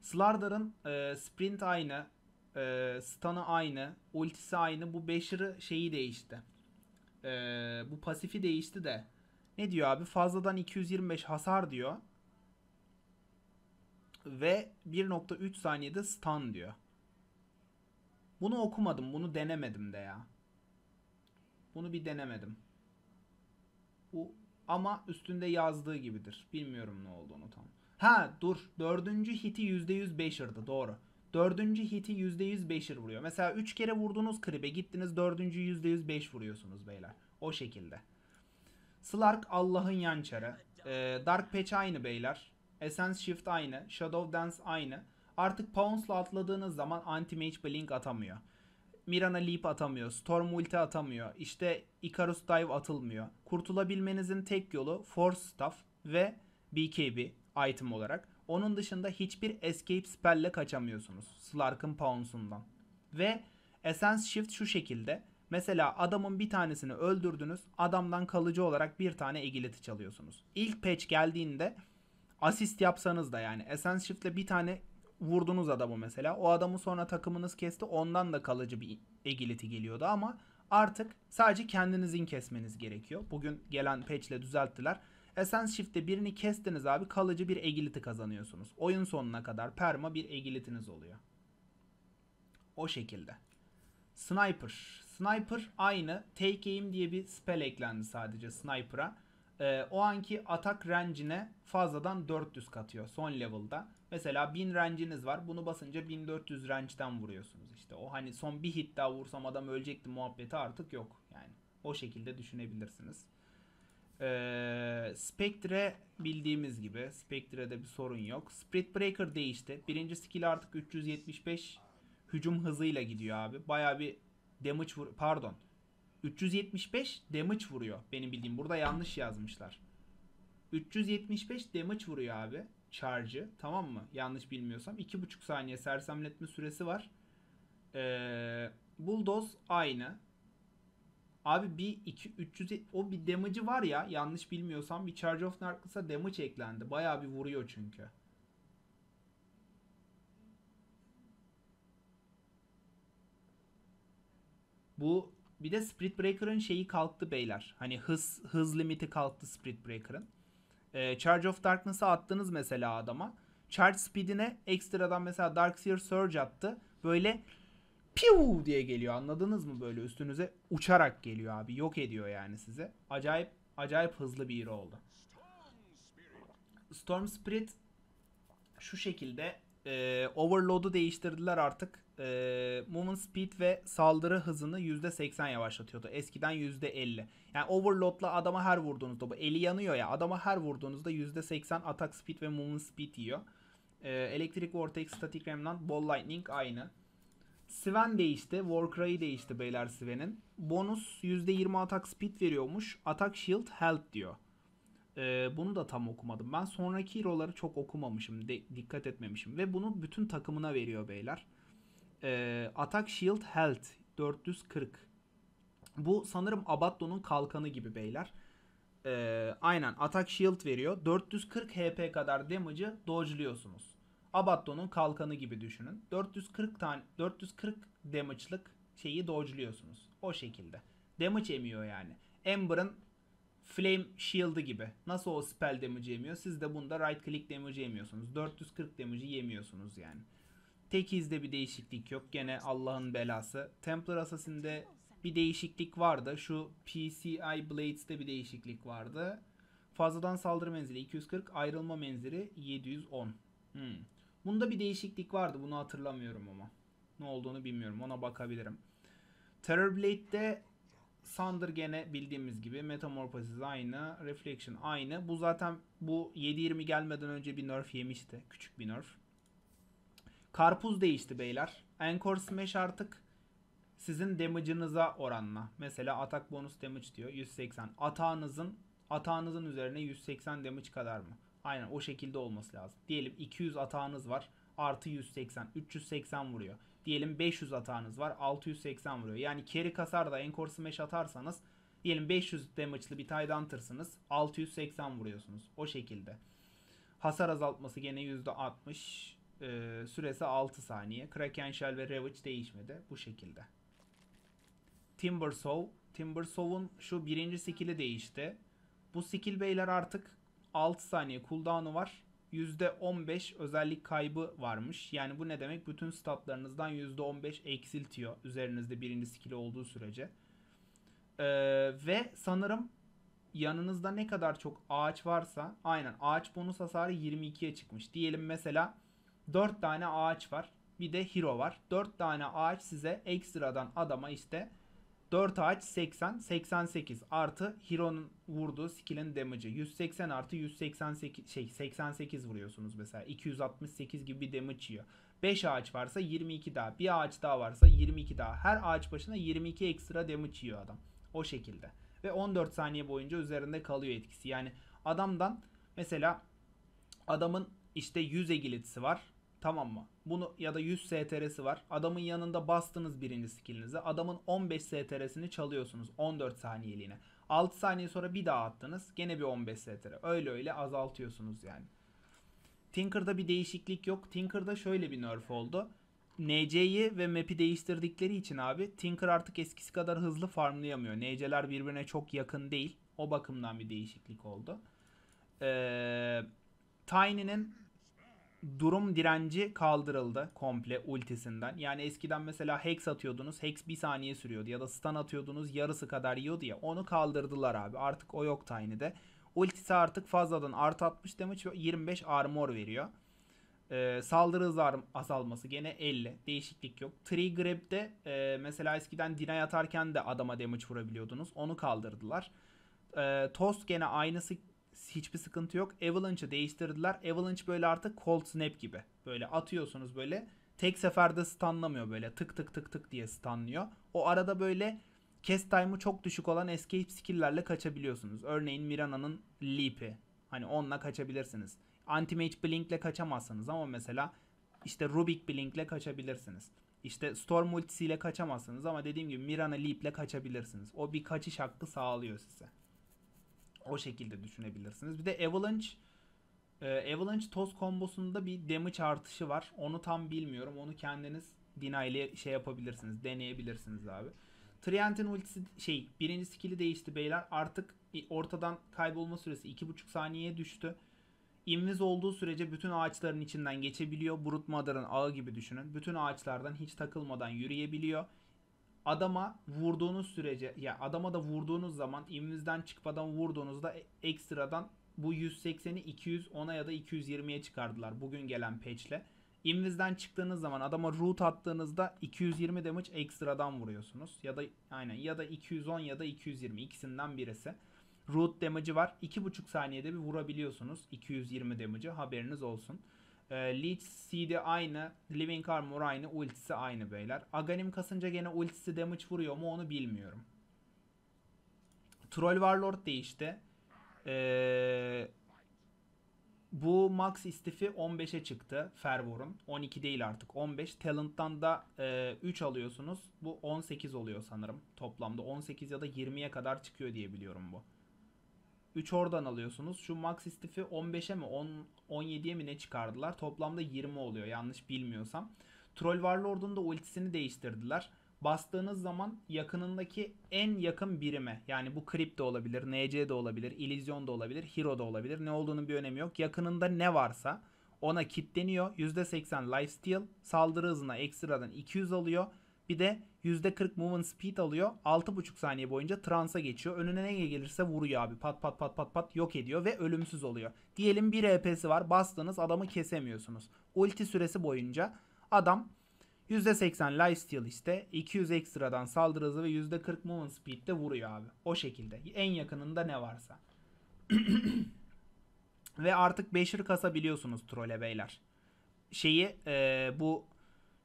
Slardar'ın e, sprint aynı, e, stun'ı aynı, ultisi aynı. Bu Beşir'i şeyi değişti. E, bu pasifi değişti de. Ne diyor abi? Fazladan 225 hasar diyor. Ve 1.3 saniyede stun diyor. Bunu okumadım. Bunu denemedim de ya. Bunu bir denemedim. Bu ama üstünde yazdığı gibidir. Bilmiyorum ne olduğunu tam. Ha dur. Dördüncü hiti %100 Basher'dı. Doğru. Dördüncü hiti %100 Basher vuruyor. Mesela 3 kere vurdunuz kribe gittiniz dördüncü %100 5 vuruyorsunuz beyler. O şekilde. Slark Allah'ın yançarı. Ee, Dark Patch aynı beyler. Essence Shift aynı. Shadow Dance aynı. Artık Pounce'la atladığınız zaman Anti-Mage Blink atamıyor. Mirana Leap atamıyor. Storm Ulti atamıyor. İşte Icarus Dive atılmıyor. Kurtulabilmenizin tek yolu Force Staff ve BKB item olarak. Onun dışında hiçbir escape spell'le kaçamıyorsunuz Slark'ın Pounce'undan. Ve Essence Shift şu şekilde. Mesela adamın bir tanesini öldürdünüz. Adamdan kalıcı olarak bir tane egileti çalıyorsunuz. İlk patch geldiğinde asist yapsanız da yani Essence Shift'le bir tane vurdunuz adamı mesela. O adamı sonra takımınız kesti. Ondan da kalıcı bir egileti geliyordu ama artık sadece kendinizin kesmeniz gerekiyor. Bugün gelen patch ile düzelttiler. Essence Shift'te birini kestiniz abi kalıcı bir egiliti kazanıyorsunuz. Oyun sonuna kadar perma bir egilitiniz oluyor. O şekilde. Sniper. Sniper aynı. Take aim diye bir spell eklendi sadece Sniper'a. Ee, o anki atak range'ine fazladan 400 katıyor son level'da. Mesela 1000 range'iniz var. Bunu basınca 1400 range'den vuruyorsunuz işte. O hani son bir hit daha vursam adam ölecekti muhabbeti artık yok. Yani o şekilde düşünebilirsiniz. Ee, Spectre bildiğimiz gibi. Spectre'de bir sorun yok. Split Breaker değişti. Birinci skill artık 375 hücum hızıyla gidiyor abi. Baya bir damage vur pardon. 375 damage vuruyor benim bildiğim. Burada yanlış yazmışlar. 375 damage vuruyor abi. Charge'ı tamam mı? Yanlış bilmiyorsam. 2,5 saniye sersemletme süresi var. Ee, Bulldoze aynı. Abi bir 2 300 e- o bir damage'ı var ya yanlış bilmiyorsam bir Charge of Narcis'a damage eklendi. Bayağı bir vuruyor çünkü. Bu bir de split Breaker'ın şeyi kalktı beyler. Hani hız hız limiti kalktı split Breaker'ın. Ee, Charge of Darkness'a attınız mesela adama. Charge speed'ine ekstradan mesela Darkseer Surge attı. Böyle piu diye geliyor anladınız mı böyle üstünüze uçarak geliyor abi yok ediyor yani size. Acayip acayip hızlı bir hero oldu. Storm Spirit şu şekilde e, Overload'u değiştirdiler artık. E, movement Speed ve saldırı hızını %80 yavaşlatıyordu. Eskiden %50. Yani Overload'la adama her vurduğunuzda bu eli yanıyor ya adama her vurduğunuzda %80 Attack Speed ve Movement Speed yiyor. E, Electric Vortex, Static Remnant, Ball Lightning aynı. Sven değişti. Warcry'i değişti beyler Sven'in. Bonus %20 atak speed veriyormuş. Atak shield health diyor. Ee, bunu da tam okumadım. Ben sonraki hero'ları çok okumamışım. De- dikkat etmemişim. Ve bunu bütün takımına veriyor beyler. Ee, atak shield health 440. Bu sanırım Abatto'nun kalkanı gibi beyler. Ee, aynen atak shield veriyor. 440 HP kadar damage'ı dodge'luyorsunuz. Abaddon'un kalkanı gibi düşünün. 440 tane 440 damage'lık şeyi dodge'luyorsunuz. O şekilde. Damage emiyor yani. Ember'ın Flame Shield'ı gibi. Nasıl o spell damage yemiyor? Siz de bunda right click damage yemiyorsunuz. 440 damage yemiyorsunuz yani. Tek izde bir değişiklik yok. Gene Allah'ın belası. Templar Assassin'de bir değişiklik vardı. Şu PCI Blades'de bir değişiklik vardı. Fazladan saldırı menzili 240, ayrılma menzili 710. Hmm. Bunda bir değişiklik vardı. Bunu hatırlamıyorum ama. Ne olduğunu bilmiyorum. Ona bakabilirim. Terrorblade'de Sander gene bildiğimiz gibi Metamorphosis aynı, Reflection aynı. Bu zaten bu 7.20 gelmeden önce bir nerf yemişti. Küçük bir nerf. Karpuz değişti beyler. Encore Smash artık sizin damage'ınıza oranla. Mesela atak bonus damage diyor 180. Atağınızın atağınızın üzerine 180 damage kadar mı? Aynen o şekilde olması lazım. Diyelim 200 atağınız var. Artı 180. 380 vuruyor. Diyelim 500 atağınız var. 680 vuruyor. Yani carry kasar da Encore Smash atarsanız diyelim 500 damage'lı bir Tidanter'sınız. 680 vuruyorsunuz. O şekilde. Hasar azaltması gene %60. Ee, süresi 6 saniye. Kraken Shell ve Ravage değişmedi. Bu şekilde. Timber soul, Timber soul'un şu birinci skill'i değişti. Bu skill beyler artık 6 saniye cooldown'u var. %15 özellik kaybı varmış. Yani bu ne demek? Bütün statlarınızdan %15 eksiltiyor üzerinizde birinci skill olduğu sürece. Ee, ve sanırım yanınızda ne kadar çok ağaç varsa aynen ağaç bonus hasarı 22'ye çıkmış. Diyelim mesela 4 tane ağaç var. Bir de hero var. 4 tane ağaç size ekstradan adama işte 4 ağaç 80. 88 artı Hiro'nun vurduğu skill'in damage'ı. 180 artı 188 şey 88 vuruyorsunuz mesela. 268 gibi bir damage yiyor. 5 ağaç varsa 22 daha. Bir ağaç daha varsa 22 daha. Her ağaç başına 22 ekstra damage yiyor adam. O şekilde. Ve 14 saniye boyunca üzerinde kalıyor etkisi. Yani adamdan mesela adamın işte 100 agility'si var. Tamam mı? Bunu ya da 100 STR'si var. Adamın yanında bastınız birinci skillinizi. Adamın 15 STR'sini çalıyorsunuz 14 saniyeliğine. 6 saniye sonra bir daha attınız. Gene bir 15 STR. Öyle öyle azaltıyorsunuz yani. Tinker'da bir değişiklik yok. Tinker'da şöyle bir nerf oldu. NC'yi ve map'i değiştirdikleri için abi Tinker artık eskisi kadar hızlı farmlayamıyor. NC'ler birbirine çok yakın değil. O bakımdan bir değişiklik oldu. Ee, Tiny'nin durum direnci kaldırıldı komple ultisinden. Yani eskiden mesela Hex atıyordunuz. Hex bir saniye sürüyordu ya da stun atıyordunuz yarısı kadar yiyordu ya. Onu kaldırdılar abi. Artık o yok Tiny'de. Ultisi artık fazladan art 60 damage ve 25 armor veriyor. Ee, saldırı hızı azalması gene 50. Değişiklik yok. Tree Grab'de e, mesela eskiden deny atarken de adama damage vurabiliyordunuz. Onu kaldırdılar. E, Tost gene aynısı hiçbir sıkıntı yok. Avalanche'ı değiştirdiler. Avalanche böyle artık cold snap gibi. Böyle atıyorsunuz böyle tek seferde stunlamıyor böyle tık tık tık tık diye stunlıyor. O arada böyle cast time'ı çok düşük olan escape skill'lerle kaçabiliyorsunuz. Örneğin Mirana'nın leap'i. Hani onunla kaçabilirsiniz. Anti-Mage Blink'le kaçamazsınız ama mesela işte Rubik Blink'le kaçabilirsiniz. İşte Storm ultisiyle kaçamazsınız ama dediğim gibi Mirana Leap'le kaçabilirsiniz. O bir kaçış hakkı sağlıyor size. O şekilde düşünebilirsiniz. Bir de Avalanche e, Avalanche toz kombosunda bir damage artışı var. Onu tam bilmiyorum. Onu kendiniz Dina ile şey yapabilirsiniz. Deneyebilirsiniz abi. Trient'in ultisi şey birinci skill'i değişti beyler. Artık ortadan kaybolma süresi 2,5 saniyeye düştü. Invis olduğu sürece bütün ağaçların içinden geçebiliyor. Brut Mother'ın ağı gibi düşünün. Bütün ağaçlardan hiç takılmadan yürüyebiliyor adama vurduğunuz sürece ya adama da vurduğunuz zaman imvizden çıkmadan vurduğunuzda e, ekstradan bu 180'i 210'a ya da 220'ye çıkardılar bugün gelen patch'le. Inviz'den çıktığınız zaman adama root attığınızda 220 damage ekstradan vuruyorsunuz. Ya da aynen ya da 210 ya da 220 ikisinden birisi. Root damage'ı var. 2,5 saniyede bir vurabiliyorsunuz 220 damage'ı haberiniz olsun. E, ee, Leech seedi aynı. Living Armor aynı. Ultisi aynı beyler. Aghanim kasınca gene ultisi damage vuruyor mu onu bilmiyorum. Troll Warlord değişti. Eee bu max istifi 15'e çıktı Fervor'un. 12 değil artık 15. Talent'tan da e, 3 alıyorsunuz. Bu 18 oluyor sanırım toplamda. 18 ya da 20'ye kadar çıkıyor diye biliyorum bu. 3 oradan alıyorsunuz. Şu max istifi 15'e mi 10 17'ye mi ne çıkardılar? Toplamda 20 oluyor yanlış bilmiyorsam. Troll varlı ordunun da ultisini değiştirdiler. Bastığınız zaman yakınındaki en yakın birime yani bu Crypt de olabilir, NC de olabilir, Illusion da olabilir, Hero da olabilir. Ne olduğunun bir önemi yok. Yakınında ne varsa ona kitleniyor. %80 lifesteal saldırı hızına ekstradan 200 alıyor. Bir de %40 movement speed alıyor. 6,5 saniye boyunca transa geçiyor. Önüne ne gelirse vuruyor abi. Pat pat pat pat pat yok ediyor ve ölümsüz oluyor. Diyelim bir EP'si var. Bastınız adamı kesemiyorsunuz. Ulti süresi boyunca adam %80 lifesteal işte 200 ekstradan saldırı hızı ve %40 movement de vuruyor abi. O şekilde. En yakınında ne varsa. ve artık beşir kasa biliyorsunuz trole beyler. Şeyi e, bu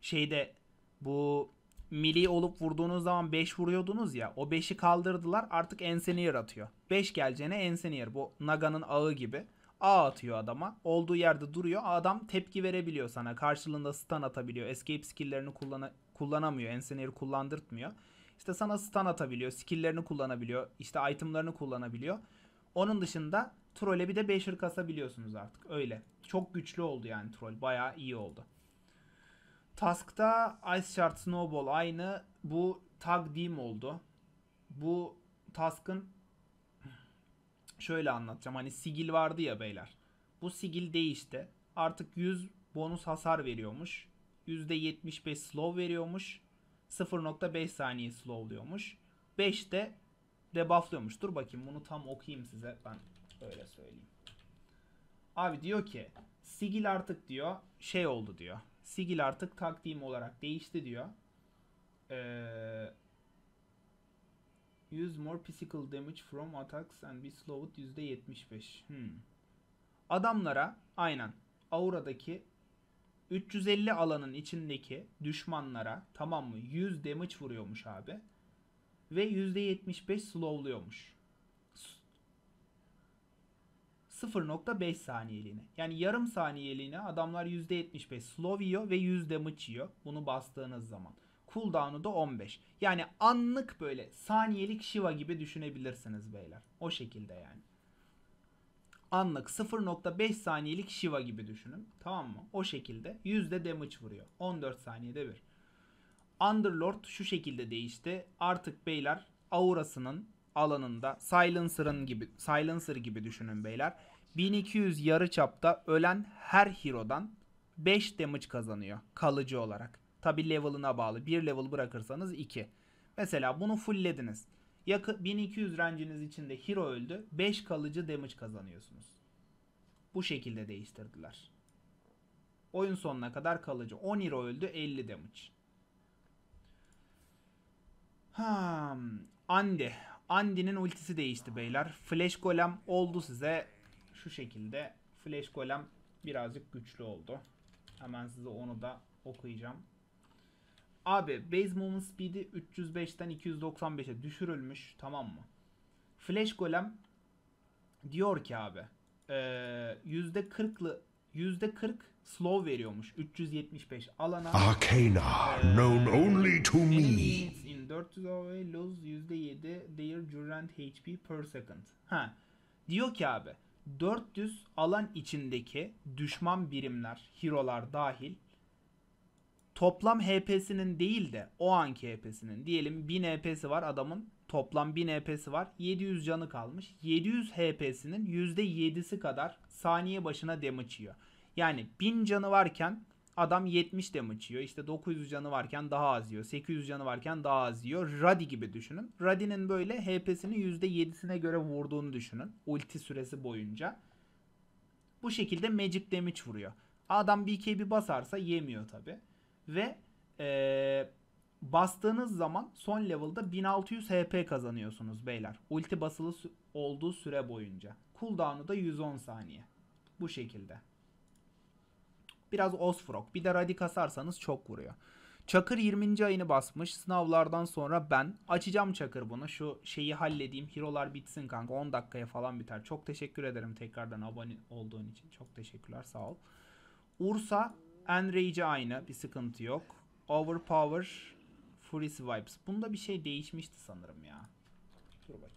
şeyde bu mili olup vurduğunuz zaman 5 vuruyordunuz ya. O 5'i kaldırdılar artık enseniyer atıyor. 5 geleceğine enseniyer. Bu Naga'nın ağı gibi. A atıyor adama. Olduğu yerde duruyor. Adam tepki verebiliyor sana. Karşılığında stun atabiliyor. Escape skill'lerini kullana kullanamıyor. Ensenier'i kullandırtmıyor. İşte sana stun atabiliyor. Skill'lerini kullanabiliyor. İşte item'larını kullanabiliyor. Onun dışında trolle bir de 5 kasabiliyorsunuz artık. Öyle. Çok güçlü oldu yani troll. Bayağı iyi oldu. Task'ta Ice Shard Snowball aynı. Bu Tag Team oldu. Bu Task'ın şöyle anlatacağım. Hani Sigil vardı ya beyler. Bu Sigil değişti. Artık 100 bonus hasar veriyormuş. %75 slow veriyormuş. 0.5 saniye slowluyormuş. 5 de debuffluyormuş. Dur bakayım bunu tam okuyayım size. Ben öyle söyleyeyim. Abi diyor ki Sigil artık diyor şey oldu diyor. Sigil artık takdim olarak değişti diyor. Ee, use more physical damage from attacks and be slowed %75. Hmm. Adamlara aynen auradaki 350 alanın içindeki düşmanlara tamam mı 100 damage vuruyormuş abi. Ve yüzde %75 slowluyormuş. 0.5 saniyeliğine. Yani yarım saniyeliğine adamlar %75 slow yiyor ve yüzde damage yiyor. Bunu bastığınız zaman. Cooldown'u da 15. Yani anlık böyle saniyelik Shiva gibi düşünebilirsiniz beyler. O şekilde yani. Anlık 0.5 saniyelik Shiva gibi düşünün. Tamam mı? O şekilde yüzde damage vuruyor. 14 saniyede bir. Underlord şu şekilde değişti. Artık beyler aurasının alanında Silencer'ın gibi Silencer gibi düşünün beyler. 1200 yarı çapta ölen her hero'dan 5 damage kazanıyor kalıcı olarak. Tabi level'ına bağlı. 1 level bırakırsanız 2. Mesela bunu fulllediniz. Yakı 1200 renciniz içinde hero öldü. 5 kalıcı damage kazanıyorsunuz. Bu şekilde değiştirdiler. Oyun sonuna kadar kalıcı. 10 hero öldü 50 damage. Hmm. Andy. Andy'nin ultisi değişti beyler. Flash Golem oldu size şu şekilde Flash Golem birazcık güçlü oldu. Hemen size onu da okuyacağım. Abi base movement speed'i 305'ten 295'e düşürülmüş tamam mı? Flash Golem diyor ki abi %40'lı yüzde %40 slow veriyormuş 375 alana. Arcana ee, known only to me. in 400 away lose %7 their current HP per second. Ha. Diyor ki abi 400 alan içindeki düşman birimler, hero'lar dahil toplam HP'sinin değil de o anki HP'sinin diyelim 1000 HP'si var adamın toplam 1000 HP'si var 700 canı kalmış 700 HP'sinin %7'si kadar saniye başına damage yiyor. Yani 1000 canı varken Adam 70 damage yiyor. İşte 900 canı varken daha az yiyor. 800 canı varken daha az yiyor. Radi gibi düşünün. Radi'nin böyle HP'sinin %7'sine göre vurduğunu düşünün. Ulti süresi boyunca. Bu şekilde magic damage vuruyor. Adam BKB basarsa yemiyor tabi. Ve ee, bastığınız zaman son level'da 1600 HP kazanıyorsunuz beyler. Ulti basılı olduğu süre boyunca. Cooldown'u da 110 saniye. Bu şekilde. Biraz Osfrog. Bir de Radik asarsanız çok vuruyor. Çakır 20. ayını basmış. Sınavlardan sonra ben açacağım Çakır bunu. Şu şeyi halledeyim. Hero'lar bitsin kanka. 10 dakikaya falan biter. Çok teşekkür ederim tekrardan abone olduğun için. Çok teşekkürler. Sağ ol. Ursa Enrage aynı. Bir sıkıntı yok. Overpower Furious Vibes. Bunda bir şey değişmişti sanırım ya. Dur bakayım.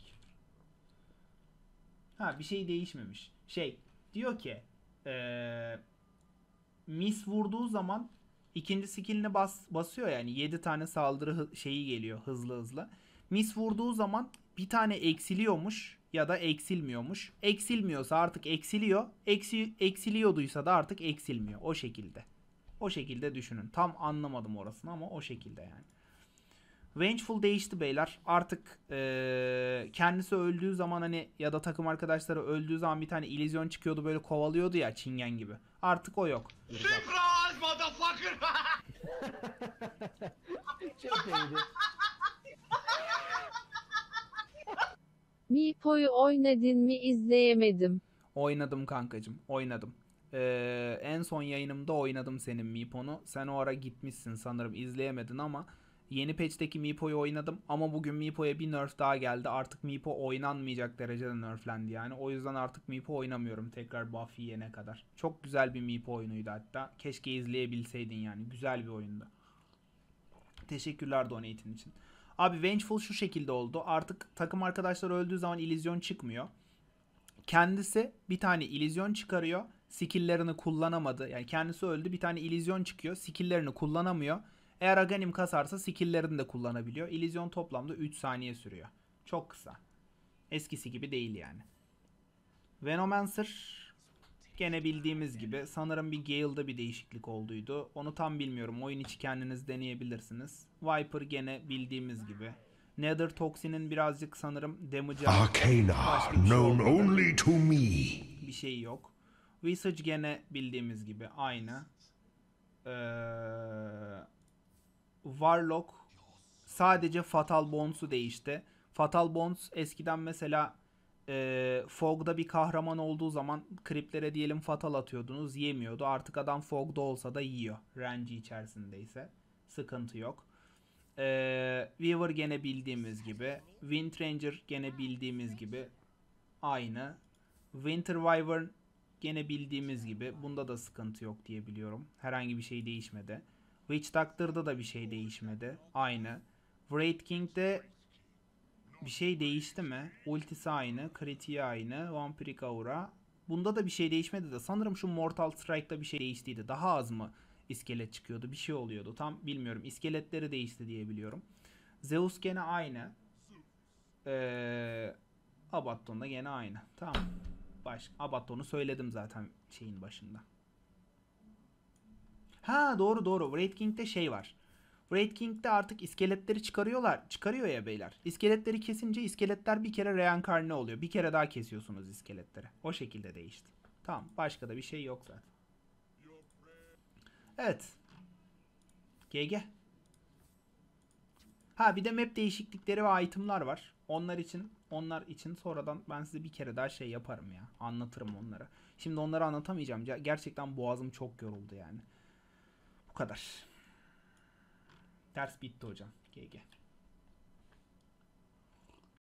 Ha bir şey değişmemiş. Şey diyor ki ee, mis vurduğu zaman ikinci skillini bas, basıyor yani 7 tane saldırı şeyi geliyor hızlı hızlı. Mis vurduğu zaman bir tane eksiliyormuş ya da eksilmiyormuş. Eksilmiyorsa artık eksiliyor. Eksi, eksiliyorduysa da artık eksilmiyor. O şekilde. O şekilde düşünün. Tam anlamadım orasını ama o şekilde yani. Vengeful değişti beyler. Artık ee, kendisi öldüğü zaman hani ya da takım arkadaşları öldüğü zaman bir tane illüzyon çıkıyordu böyle kovalıyordu ya çingen gibi. Artık o yok. Surprise motherfucker! Çok iyiydi. Mipo'yu oynadın mı izleyemedim. Oynadım kankacım oynadım. Ee, en son yayınımda oynadım senin Mipo'nu. Sen o ara gitmişsin sanırım izleyemedin ama Yeni patch'teki Meepo'yu oynadım ama bugün Meepo'ya bir nerf daha geldi. Artık Meepo oynanmayacak derecede nerflendi yani. O yüzden artık Meepo oynamıyorum tekrar buff yiyene kadar. Çok güzel bir Meepo oyunuydu hatta. Keşke izleyebilseydin yani. Güzel bir oyundu. Teşekkürler donate'in için. Abi Vengeful şu şekilde oldu. Artık takım arkadaşlar öldüğü zaman illüzyon çıkmıyor. Kendisi bir tane illüzyon çıkarıyor. Skill'lerini kullanamadı. Yani kendisi öldü bir tane illüzyon çıkıyor. Skill'lerini kullanamıyor. Eğer Aganim kasarsa skill'lerini de kullanabiliyor. İllüzyon toplamda 3 saniye sürüyor. Çok kısa. Eskisi gibi değil yani. Venomancer gene bildiğimiz gibi sanırım bir Gale'da bir değişiklik olduydu. Onu tam bilmiyorum. Oyun içi kendiniz deneyebilirsiniz. Viper gene bildiğimiz gibi. Nether Toxin'in birazcık sanırım damage'ı Arcana, şey known only to me. Bir şey yok. Visage gene bildiğimiz gibi aynı. Ee, Warlock sadece Fatal Bones'u değişti. Fatal Bones eskiden mesela e, Fog'da bir kahraman olduğu zaman kriplere diyelim Fatal atıyordunuz yemiyordu. Artık adam Fog'da olsa da yiyor. Range içerisindeyse. Sıkıntı yok. E, Weaver gene bildiğimiz gibi. Ranger gene bildiğimiz gibi. Aynı. Winter Wyvern gene bildiğimiz gibi. Bunda da sıkıntı yok diyebiliyorum. Herhangi bir şey değişmedi. Witch Doctor'da da bir şey değişmedi. Aynı. Wraith King'de bir şey değişti mi? Ultisi aynı, kritiği aynı, Vampiric Aura. Bunda da bir şey değişmedi de sanırım şu Mortal Strike'da bir şey değiştiydi. Daha az mı iskelet çıkıyordu? Bir şey oluyordu. Tam bilmiyorum. İskeletleri değişti diye biliyorum. Zeus gene aynı. Ee, Abaddon da gene aynı. Tamam. Baş Abaddon'u söyledim zaten şeyin başında. Ha doğru doğru. Raid King'de şey var. Raid King'de artık iskeletleri çıkarıyorlar. Çıkarıyor ya beyler. İskeletleri kesince iskeletler bir kere reenkarne oluyor. Bir kere daha kesiyorsunuz iskeletleri. O şekilde değişti. Tamam. Başka da bir şey yok zaten. Evet. GG. Ha bir de map değişiklikleri ve itemlar var. Onlar için onlar için sonradan ben size bir kere daha şey yaparım ya. Anlatırım onlara. Şimdi onları anlatamayacağım. Gerçekten boğazım çok yoruldu yani. Bu kadar. Ders bitti hocam. GG.